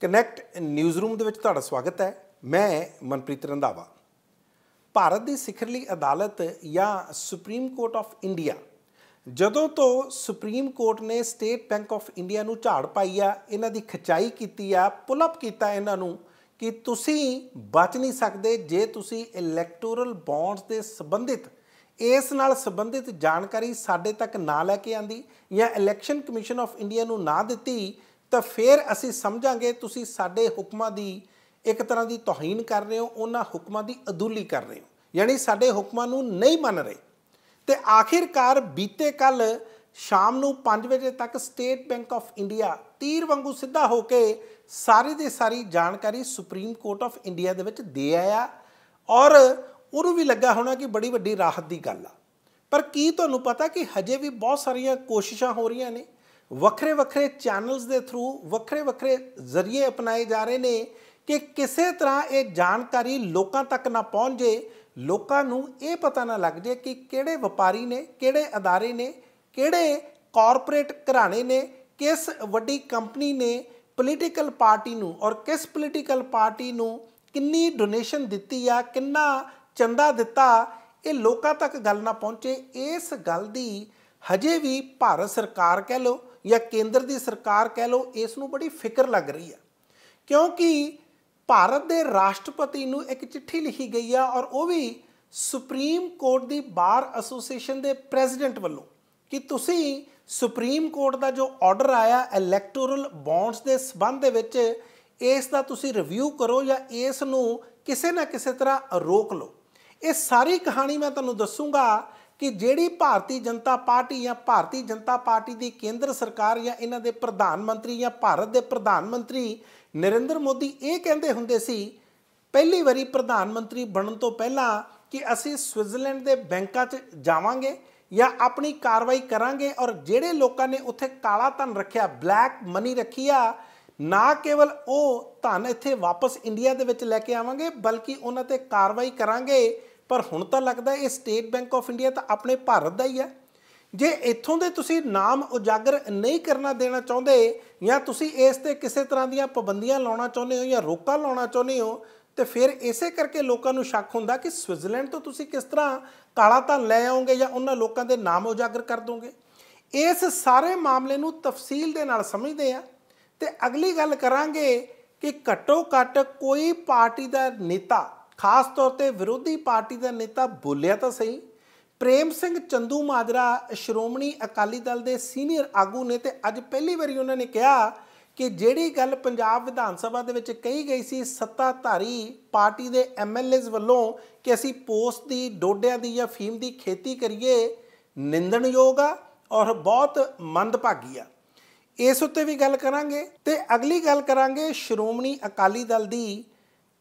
connect news room ਦੇ ਵਿੱਚ ਤੁਹਾਡਾ ਸਵਾਗਤ ਹੈ ਮੈਂ ਮਨਪ੍ਰੀਤ ਰੰਧਾਵਾ ਭਾਰਤ ਦੀ ਸਿਖਰਲੀ ਅਦਾਲਤ ਜਾਂ ਸੁਪਰੀਮ ਕੋਰਟ ਆਫ ਇੰਡੀਆ ਜਦੋਂ ਤੋਂ ਸੁਪਰੀਮ ਕੋਰਟ ਨੇ ਸਟੇਟ ਬੈਂਕ ਆਫ ਇੰਡੀਆ ਨੂੰ ਝਾੜ ਪਾਈ ਆ ਇਹਨਾਂ ਦੀ ਖਚਾਈ ਕੀਤੀ ਆ ਪੁਲ ਅਪ ਕੀਤਾ ਇਹਨਾਂ ਨੂੰ ਕਿ ਤੁਸੀਂ ਬਚ ਨਹੀਂ ਸਕਦੇ ਜੇ ਤੁਸੀਂ ਇਲੈਕਟੋਰਲ ਬੌਂਡਸ ਦੇ ਸੰਬੰਧਿਤ ਇਸ ਨਾਲ ਸੰਬੰਧਿਤ ਜਾਣਕਾਰੀ ਸਾਡੇ ਤੱਕ ਨਾ ਲੈ ਕੇ ਆਂਦੀ ਜਾਂ ਇਲੈਕਸ਼ਨ ਕਮਿਸ਼ਨ ਆਫ ਇੰਡੀਆ ਨੂੰ ਨਾ ਦਿੱਤੀ ਤਾਂ ਫਿਰ ਅਸੀਂ ਸਮਝਾਂਗੇ ਤੁਸੀਂ ਸਾਡੇ ਹੁਕਮਾਂ ਦੀ ਇੱਕ ਤਰ੍ਹਾਂ ਦੀ ਤੋਹੀਨ ਕਰ ਰਹੇ ਹੋ ਉਹਨਾਂ ਹੁਕਮਾਂ ਦੀ ਅਦੁੱਲੀ ਕਰ ਰਹੇ ਹੋ ਯਾਨੀ ਸਾਡੇ ਹੁਕਮਾਂ ਨੂੰ ਨਹੀਂ ਮੰਨ ਰਹੇ ਤੇ ਆਖਿਰਕਾਰ ਬੀਤੇ ਕੱਲ ਸ਼ਾਮ ਨੂੰ 5 ਵਜੇ ਤੱਕ ਸਟੇਟ ਬੈਂਕ ਆਫ ਇੰਡੀਆ ਤੀਰ ਵਾਂਗੂ ਸਿੱਧਾ ਹੋ ਕੇ ਸਾਰੀ ਦੀ ਸਾਰੀ ਜਾਣਕਾਰੀ ਸੁਪਰੀਮ ਕੋਰਟ ਆਫ ਇੰਡੀਆ ਦੇ ਵਿੱਚ ਦੇ ਆਇਆ ਔਰ ਉਹਨੂੰ ਵੀ ਲੱਗਾ ਹੋਣਾ ਕਿ ਬੜੀ ਵੱਡੀ ਰਾਹਤ ਦੀ ਗੱਲ ਆ ਪਰ ਕੀ ਤੁਹਾਨੂੰ ਪਤਾ ਕਿ ਹਜੇ ਵੀ ਬਹੁਤ ਸਾਰੀਆਂ ਕੋਸ਼ਿਸ਼ਾਂ ਹੋ ਰਹੀਆਂ ਨੇ ਵੱਖਰੇ ਵੱਖਰੇ ਚੈਨਲਸ ਦੇ ਥਰੂ ਵੱਖਰੇ ਵੱਖਰੇ ਜ਼ਰੀਏ ਅਪਣਾਏ ਜਾ ਰਹੇ ਨੇ ਕਿ ਕਿਸੇ ਤਰ੍ਹਾਂ ਇਹ ਜਾਣਕਾਰੀ ਲੋਕਾਂ ਤੱਕ ਨਾ ਪਹੁੰਚ ਜੇ ਲੋਕਾਂ ਨੂੰ ਇਹ ਪਤਾ ਨਾ ਲੱਗ ਜੇ ਕਿ ਕਿਹੜੇ ਵਪਾਰੀ ਨੇ ਕਿਹੜੇ ਅਦਾਰੇ ਨੇ ਕਿਹੜੇ ਕਾਰਪੋਰੇਟ ਘਰਾਣੇ ਨੇ ਕਿਸ ਵੱਡੀ ਕੰਪਨੀ ਨੇ ਪੋਲੀਟੀਕਲ ਪਾਰਟੀ ਨੂੰ ਔਰ ਕਿਸ ਪੋਲੀਟੀਕਲ ਪਾਰਟੀ ਨੂੰ ਕਿੰਨੀ ਡੋਨੇਸ਼ਨ ਦਿੱਤੀ ਆ ਕਿੰਨਾ ਚੰਦਾ ਦਿੱਤਾ ਇਹ ਲੋਕਾਂ ਤੱਕ ਗੱਲ ਨਾ ਪਹੁੰਚੇ ਇਸ ਗੱਲ ਦੀ ਹਜੇ ਵੀ ਭਾਰਤ ਸਰਕਾਰ ਕਹਿ ਲੋ ਜਾਂ ਕੇਂਦਰ ਦੀ ਸਰਕਾਰ ਕਹਿ ਲਓ ਇਸ ਨੂੰ ਬੜੀ ਫਿਕਰ ਲੱਗ ਰਹੀ ਆ ਕਿਉਂਕਿ ਭਾਰਤ ਦੇ ਰਾਸ਼ਟਰਪਤੀ ਨੂੰ ਇੱਕ ਚਿੱਠੀ ਲਿਖੀ ਗਈ ਆ ਔਰ ਉਹ ਵੀ ਸੁਪਰੀਮ ਕੋਰਟ ਦੀ ਬਾਰ ਐਸੋਸੀਏਸ਼ਨ ਦੇ ਪ੍ਰੈਜ਼ੀਡੈਂਟ ਵੱਲੋਂ ਕਿ ਤੁਸੀਂ ਸੁਪਰੀਮ ਕੋਰਟ ਦਾ ਜੋ ਆਰਡਰ ਆਇਆ ਇਲੈਕਟੋਰਲ ਬੌਂਡਸ ਦੇ ਸਬੰਧ ਦੇ ਵਿੱਚ ਇਸ ਦਾ ਤੁਸੀਂ ਰਿਵਿਊ ਕਰੋ ਜਾਂ ਇਸ ਨੂੰ ਕਿਸੇ ਨਾ ਕਿਸੇ ਤਰ੍ਹਾਂ ਰੋਕ ਲਓ ਇਹ ਸਾਰੀ ਕਹਾਣੀ ਮੈਂ ਤੁਹਾਨੂੰ ਦੱਸੂਗਾ ਕਿ ਜਿਹੜੀ ਭਾਰਤੀ ਜਨਤਾ ਪਾਰਟੀ ਜਾਂ ਭਾਰਤੀ ਜਨਤਾ ਪਾਰਟੀ ਦੀ ਕੇਂਦਰ ਸਰਕਾਰ ਜਾਂ ਇਹਨਾਂ ਦੇ ਪ੍ਰਧਾਨ ਮੰਤਰੀ ਜਾਂ ਭਾਰਤ ਦੇ ਪ੍ਰਧਾਨ ਮੰਤਰੀ ਨਰਿੰਦਰ ਮੋਦੀ ਇਹ ਕਹਿੰਦੇ ਹੁੰਦੇ ਸੀ ਪਹਿਲੀ ਵਾਰੀ ਪ੍ਰਧਾਨ ਮੰਤਰੀ ਬਣਨ ਤੋਂ ਪਹਿਲਾਂ ਕਿ ਅਸੀਂ ਸਵਿਟਜ਼ਰਲੈਂਡ ਦੇ ਬੈਂਕਾਂ 'ਚ ਜਾਵਾਂਗੇ ਜਾਂ ਆਪਣੀ ਕਾਰਵਾਈ ਕਰਾਂਗੇ ਔਰ ਜਿਹੜੇ ਲੋਕਾਂ ਨੇ ਉੱਥੇ ਕਾਲਾ ਧਨ ਰੱਖਿਆ ਬਲੈਕ ਮਨੀ ਰੱਖੀ ਆ ਨਾ ਕੇਵਲ ਉਹ ਧਨ ਇੱਥੇ ਵਾਪਸ ਇੰਡੀਆ ਦੇ ਵਿੱਚ ਲੈ ਕੇ ਆਵਾਂਗੇ ਬਲਕਿ ਉਹਨਾਂ ਤੇ ਕਾਰਵਾਈ ਕਰਾਂਗੇ ਪਰ ਹੁਣ ਤਾਂ ਲੱਗਦਾ ਇਹ ਸਟੇਟ ਬੈਂਕ ਆਫ ਇੰਡੀਆ ਤਾਂ ਆਪਣੇ ਭਾਰਤ ਦਾ ਹੀ ਹੈ ਜੇ ਇੱਥੋਂ ਦੇ ਤੁਸੀਂ ਨਾਮ ਉਜਾਗਰ ਨਹੀਂ ਕਰਨਾ ਦੇਣਾ ਚਾਹੁੰਦੇ ਜਾਂ ਤੁਸੀਂ ਇਸ ਤੇ ਕਿਸੇ ਤਰ੍ਹਾਂ ਦੀਆਂ ਪਾਬੰਦੀਆਂ ਲਾਉਣਾ ਚਾਹੁੰਦੇ ਹੋ ਜਾਂ ਰੋਕਾਂ ਲਾਉਣਾ ਚਾਹੁੰਦੇ ਹੋ ਤੇ ਫਿਰ ਇਸੇ ਕਰਕੇ ਲੋਕਾਂ ਨੂੰ ਸ਼ੱਕ ਹੁੰਦਾ ਕਿ ਸਵਿਟਜ਼ਰਲੈਂਡ ਤੋਂ ਤੁਸੀਂ ਕਿਸ ਤਰ੍ਹਾਂ ਕਾਲਾ ਧਨ ਲੈ ਆਉਂਗੇ ਜਾਂ ਉਹਨਾਂ ਲੋਕਾਂ ਦੇ ਨਾਮ ਉਜਾਗਰ ਕਰ ਦੋਗੇ ਇਸ ਸਾਰੇ ਮਾਮਲੇ ਨੂੰ ਤਫਸੀਲ ਦੇ ਨਾਲ ਸਮਝਦੇ ਆ ਤੇ ਅਗਲੀ ਗੱਲ ਕਰਾਂਗੇ ਕਿ ਘਟੋ ਘਟ ਕੋਈ ਪਾਰਟੀ ਦਾ ਨੇਤਾ ਖਾਸ ਤੌਰ ਤੇ ਵਿਰੋਧੀ ਪਾਰਟੀ ਦਾ ਨੇਤਾ ਬੋਲਿਆ ਤਾਂ ਸਹੀ ਪ੍ਰੇਮ ਸਿੰਘ ਚੰਦੂ ਮਾਜਰਾ ਸ਼੍ਰੋਮਣੀ ਅਕਾਲੀ ਦਲ ਦੇ ਸੀਨੀਅਰ ਆਗੂ ਨੇ ਤੇ ਅੱਜ ਪਹਿਲੀ ਵਾਰੀ ਉਹਨਾਂ ਨੇ ਕਿਹਾ ਕਿ ਜਿਹੜੀ ਗੱਲ ਪੰਜਾਬ ਵਿਧਾਨ ਸਭਾ ਦੇ ਵਿੱਚ ਕਹੀ ਗਈ ਸੀ ਸੱਤਾਧਾਰੀ ਪਾਰਟੀ ਦੇ ਐਮਐਲਏਜ਼ ਵੱਲੋਂ ਕਿ ਅਸੀਂ ਪੋਸਟ ਦੀ ਡੋਡਿਆਂ ਦੀ ਜਾਂ ਫੀਮ ਦੀ ਖੇਤੀ ਕਰੀਏ ਨਿੰਦਣਯੋਗ ਆ ਔਰ ਬਹੁਤ ਮੰਦਭਾਗੀ ਆ ਇਸ ਉੱਤੇ ਵੀ ਗੱਲ ਕਰਾਂਗੇ ਤੇ ਅਗਲੀ ਗੱਲ ਕਰਾਂਗੇ ਸ਼੍ਰੋਮਣੀ ਅਕਾਲੀ ਦਲ ਦੀ